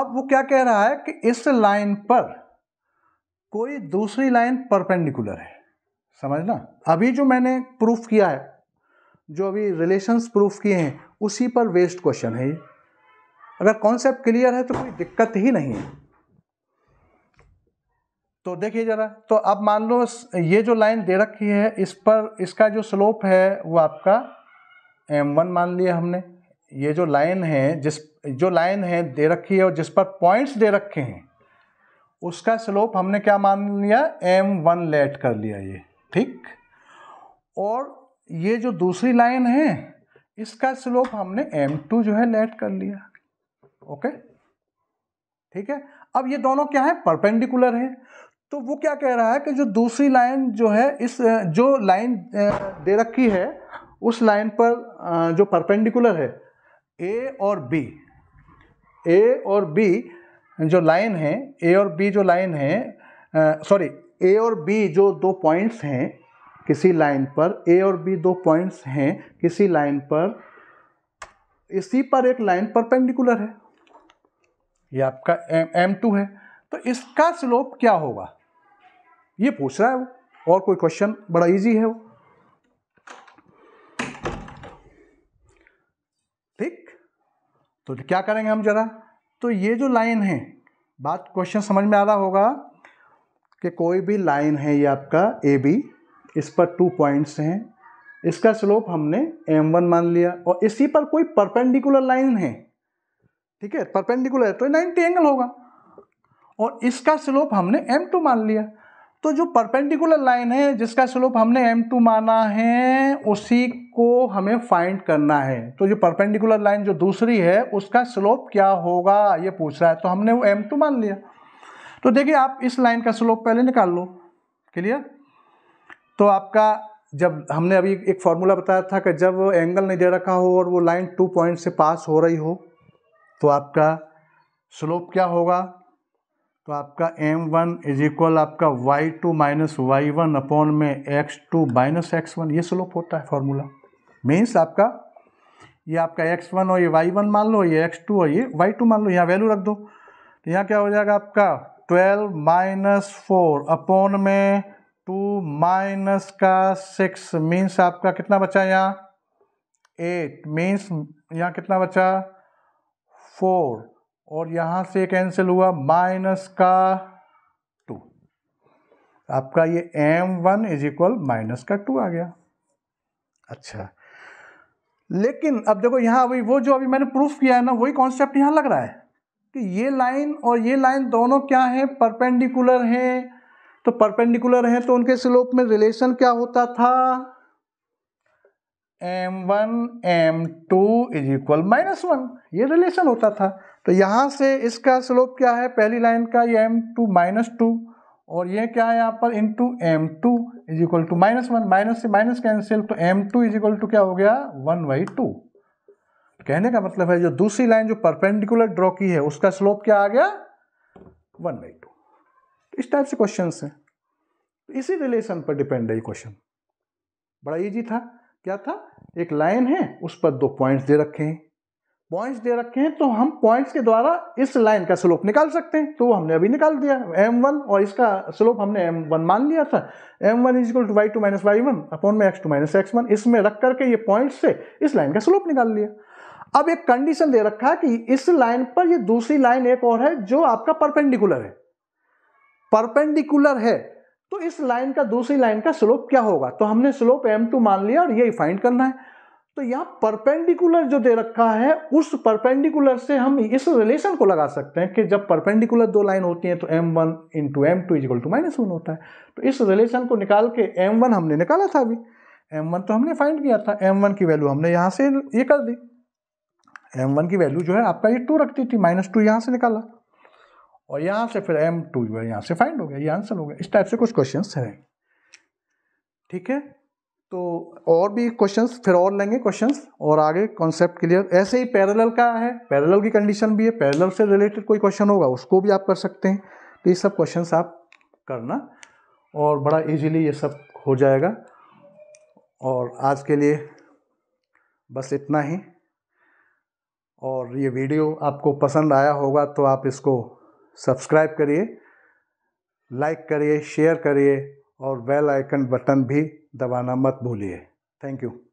अब वो क्या कह रहा है कि इस लाइन पर कोई दूसरी लाइन परपेंडिकुलर है समझना अभी जो मैंने प्रूफ किया है जो अभी रिलेशंस प्रूफ किए हैं उसी पर वेस्ट क्वेश्चन है ये अगर कॉन्सेप्ट क्लियर है तो कोई दिक्कत ही नहीं है तो देखिए ज़रा तो अब मान लो ये जो लाइन दे रखी है इस पर इसका जो स्लोप है वो आपका एम वन मान लिया हमने ये जो लाइन है जिस जो लाइन है दे रखी है और जिस पर पॉइंट्स दे रखे हैं उसका स्लोप हमने क्या मान लिया एम वन लेट कर लिया ये ठीक और ये जो दूसरी लाइन है इसका स्लोप हमने एम टू जो है लेट कर लिया ओके ठीक है अब ये दोनों क्या है परपेंडिकुलर है तो वो क्या कह रहा है कि जो दूसरी लाइन जो है इस जो लाइन दे रखी है उस लाइन पर जो परपेंडिकुलर है ए और बी ए और बी जो लाइन है ए और बी जो लाइन है सॉरी ए और बी जो दो पॉइंट्स हैं किसी लाइन पर ए और बी दो पॉइंट्स हैं किसी लाइन पर इसी पर एक लाइन परपेंडिकुलर है ये आपका एम टू है तो इसका स्लोप क्या होगा ये पूछ रहा है वो और कोई क्वेश्चन बड़ा इजी है वो ठीक तो, तो क्या करेंगे हम जरा तो ये जो लाइन है बात क्वेश्चन समझ में आ रहा होगा कि कोई भी लाइन है ये आपका ए बी इस पर टू पॉइंट्स हैं इसका स्लोप हमने एम वन मान लिया और इसी पर कोई परपेंडिकुलर लाइन है ठीक है परपेंडिकुलर है तो नाइनटी एंगल होगा और इसका स्लोप हमने एम टू मान लिया तो जो परपेंडिकुलर लाइन है जिसका स्लोप हमने m2 माना है उसी को हमें फाइंड करना है तो जो परपेंडिकुलर लाइन जो दूसरी है उसका स्लोप क्या होगा ये पूछ रहा है तो हमने वो m2 मान लिया तो देखिए आप इस लाइन का स्लोप पहले निकाल लो क्लियर तो आपका जब हमने अभी एक फार्मूला बताया था कि जब एंगल नहीं दे रखा हो और वो लाइन टू पॉइंट से पास हो रही हो तो आपका स्लोप क्या होगा तो आपका एम वन इज इक्वल आपका Y two minus Y one upon में X two minus X one ये स्लोप होता है फॉर्मूला मीन्स आपका ये आपका एक्स वन हो ये वाई वन मान लो ये एक्स टू हो ये वाई टू मान लो यहाँ वैल्यू रख दो तो यहाँ क्या हो जाएगा आपका ट्वेल्व माइनस फोर अपॉन में टू माइनस का सिक्स मीन्स आपका कितना बचा यहाँ एट मीन्स यहाँ कितना बचा फोर और यहां से कैंसिल हुआ माइनस का टू आपका ये M one is equal minus का टू आ गया अच्छा लेकिन अब देखो यहां अभी वो जो अभी मैंने प्रूफ किया है ना वही कॉन्सेप्ट यहां लग रहा है कि ये लाइन और ये लाइन दोनों क्या है परपेंडिकुलर हैं तो परपेंडिकुलर हैं तो उनके स्लोप में रिलेशन क्या होता था M one M two is equal minus one ये रिलेशन होता था तो यहाँ से इसका स्लोप क्या है पहली लाइन का ये एम टू माइनस टू और ये क्या है यहाँ पर into M two is equal to minus one minus से माइनस कैंसिल तो M two is equal to क्या हो गया वन बाई टू कहने का मतलब है जो दूसरी लाइन जो परपेंडिकुलर ड्रॉ की है उसका स्लोप क्या आ गया वन बाई टू इस टाइप से क्वेश्चन हैं इसी रिलेशन पर डिपेंड है ये क्वेश्चन बड़ा ईजी था क्या था एक लाइन है उस पर दो पॉइंट्स दे रखे हैं पॉइंट्स दे रखे हैं तो हम पॉइंट्स के द्वारा इस लाइन का स्लोप निकाल सकते हैं तो हमने अभी निकाल दिया m1 और इसका स्लोप हमने m1 मान लिया था m1 one is equal to Y two minus Y one upon में X two minus X one इसमें रख करके ये पॉइंट से इस लाइन का स्लोप निकाल लिया अब एक कंडीशन दे रखा है कि इस लाइन पर ये दूसरी लाइन एक और है जो आपका परपेंडिकुलर है परपेंडिकुलर है तो इस लाइन का दूसरी लाइन का स्लोप क्या होगा तो हमने स्लोप टू मान लिया और यही फाइंड करना है तो यहाँ परपेंडिकुलर जो दे रखा है उस परपेंडिकुलर से हम इस रिलेशन को लगा सकते हैं कि जब परपेंडिकुलर दो लाइन होती है तो M one into M two is equal to minus one होता है तो इस रिलेशन को निकाल के एम वन हमने निकाला था अभी एम वन तो हमने फाइंड किया था एम वन की वैल्यू हमने यहाँ से ये कर दी एम वन की वैल्यू जो है आपका ये टू रखती थी माइनस टू यहाँ से निकाला और यहाँ से फिर एम टू जो है यहाँ से फाइंड हो गया ये आंसर हो गया इस टाइप से कुछ क्वेश्चन हैं ठीक है तो और भी क्वेश्चंस फिर और लेंगे क्वेश्चंस और आगे कॉन्सेप्ट क्लियर ऐसे ही पैरेलल का है पैरेलल की कंडीशन भी है पैरेलल से रिलेटेड कोई क्वेश्चन होगा उसको भी आप कर सकते हैं तो ये सब क्वेश्चंस आप करना और बड़ा इजीली ये सब हो जाएगा और आज के लिए बस इतना ही और ये वीडियो आपको पसंद आया होगा तो आप इसको सब्सक्राइब करिए लाइक करिए शेयर करिए और बेल आइकन बटन भी दबाना मत भूलिए थैंक यू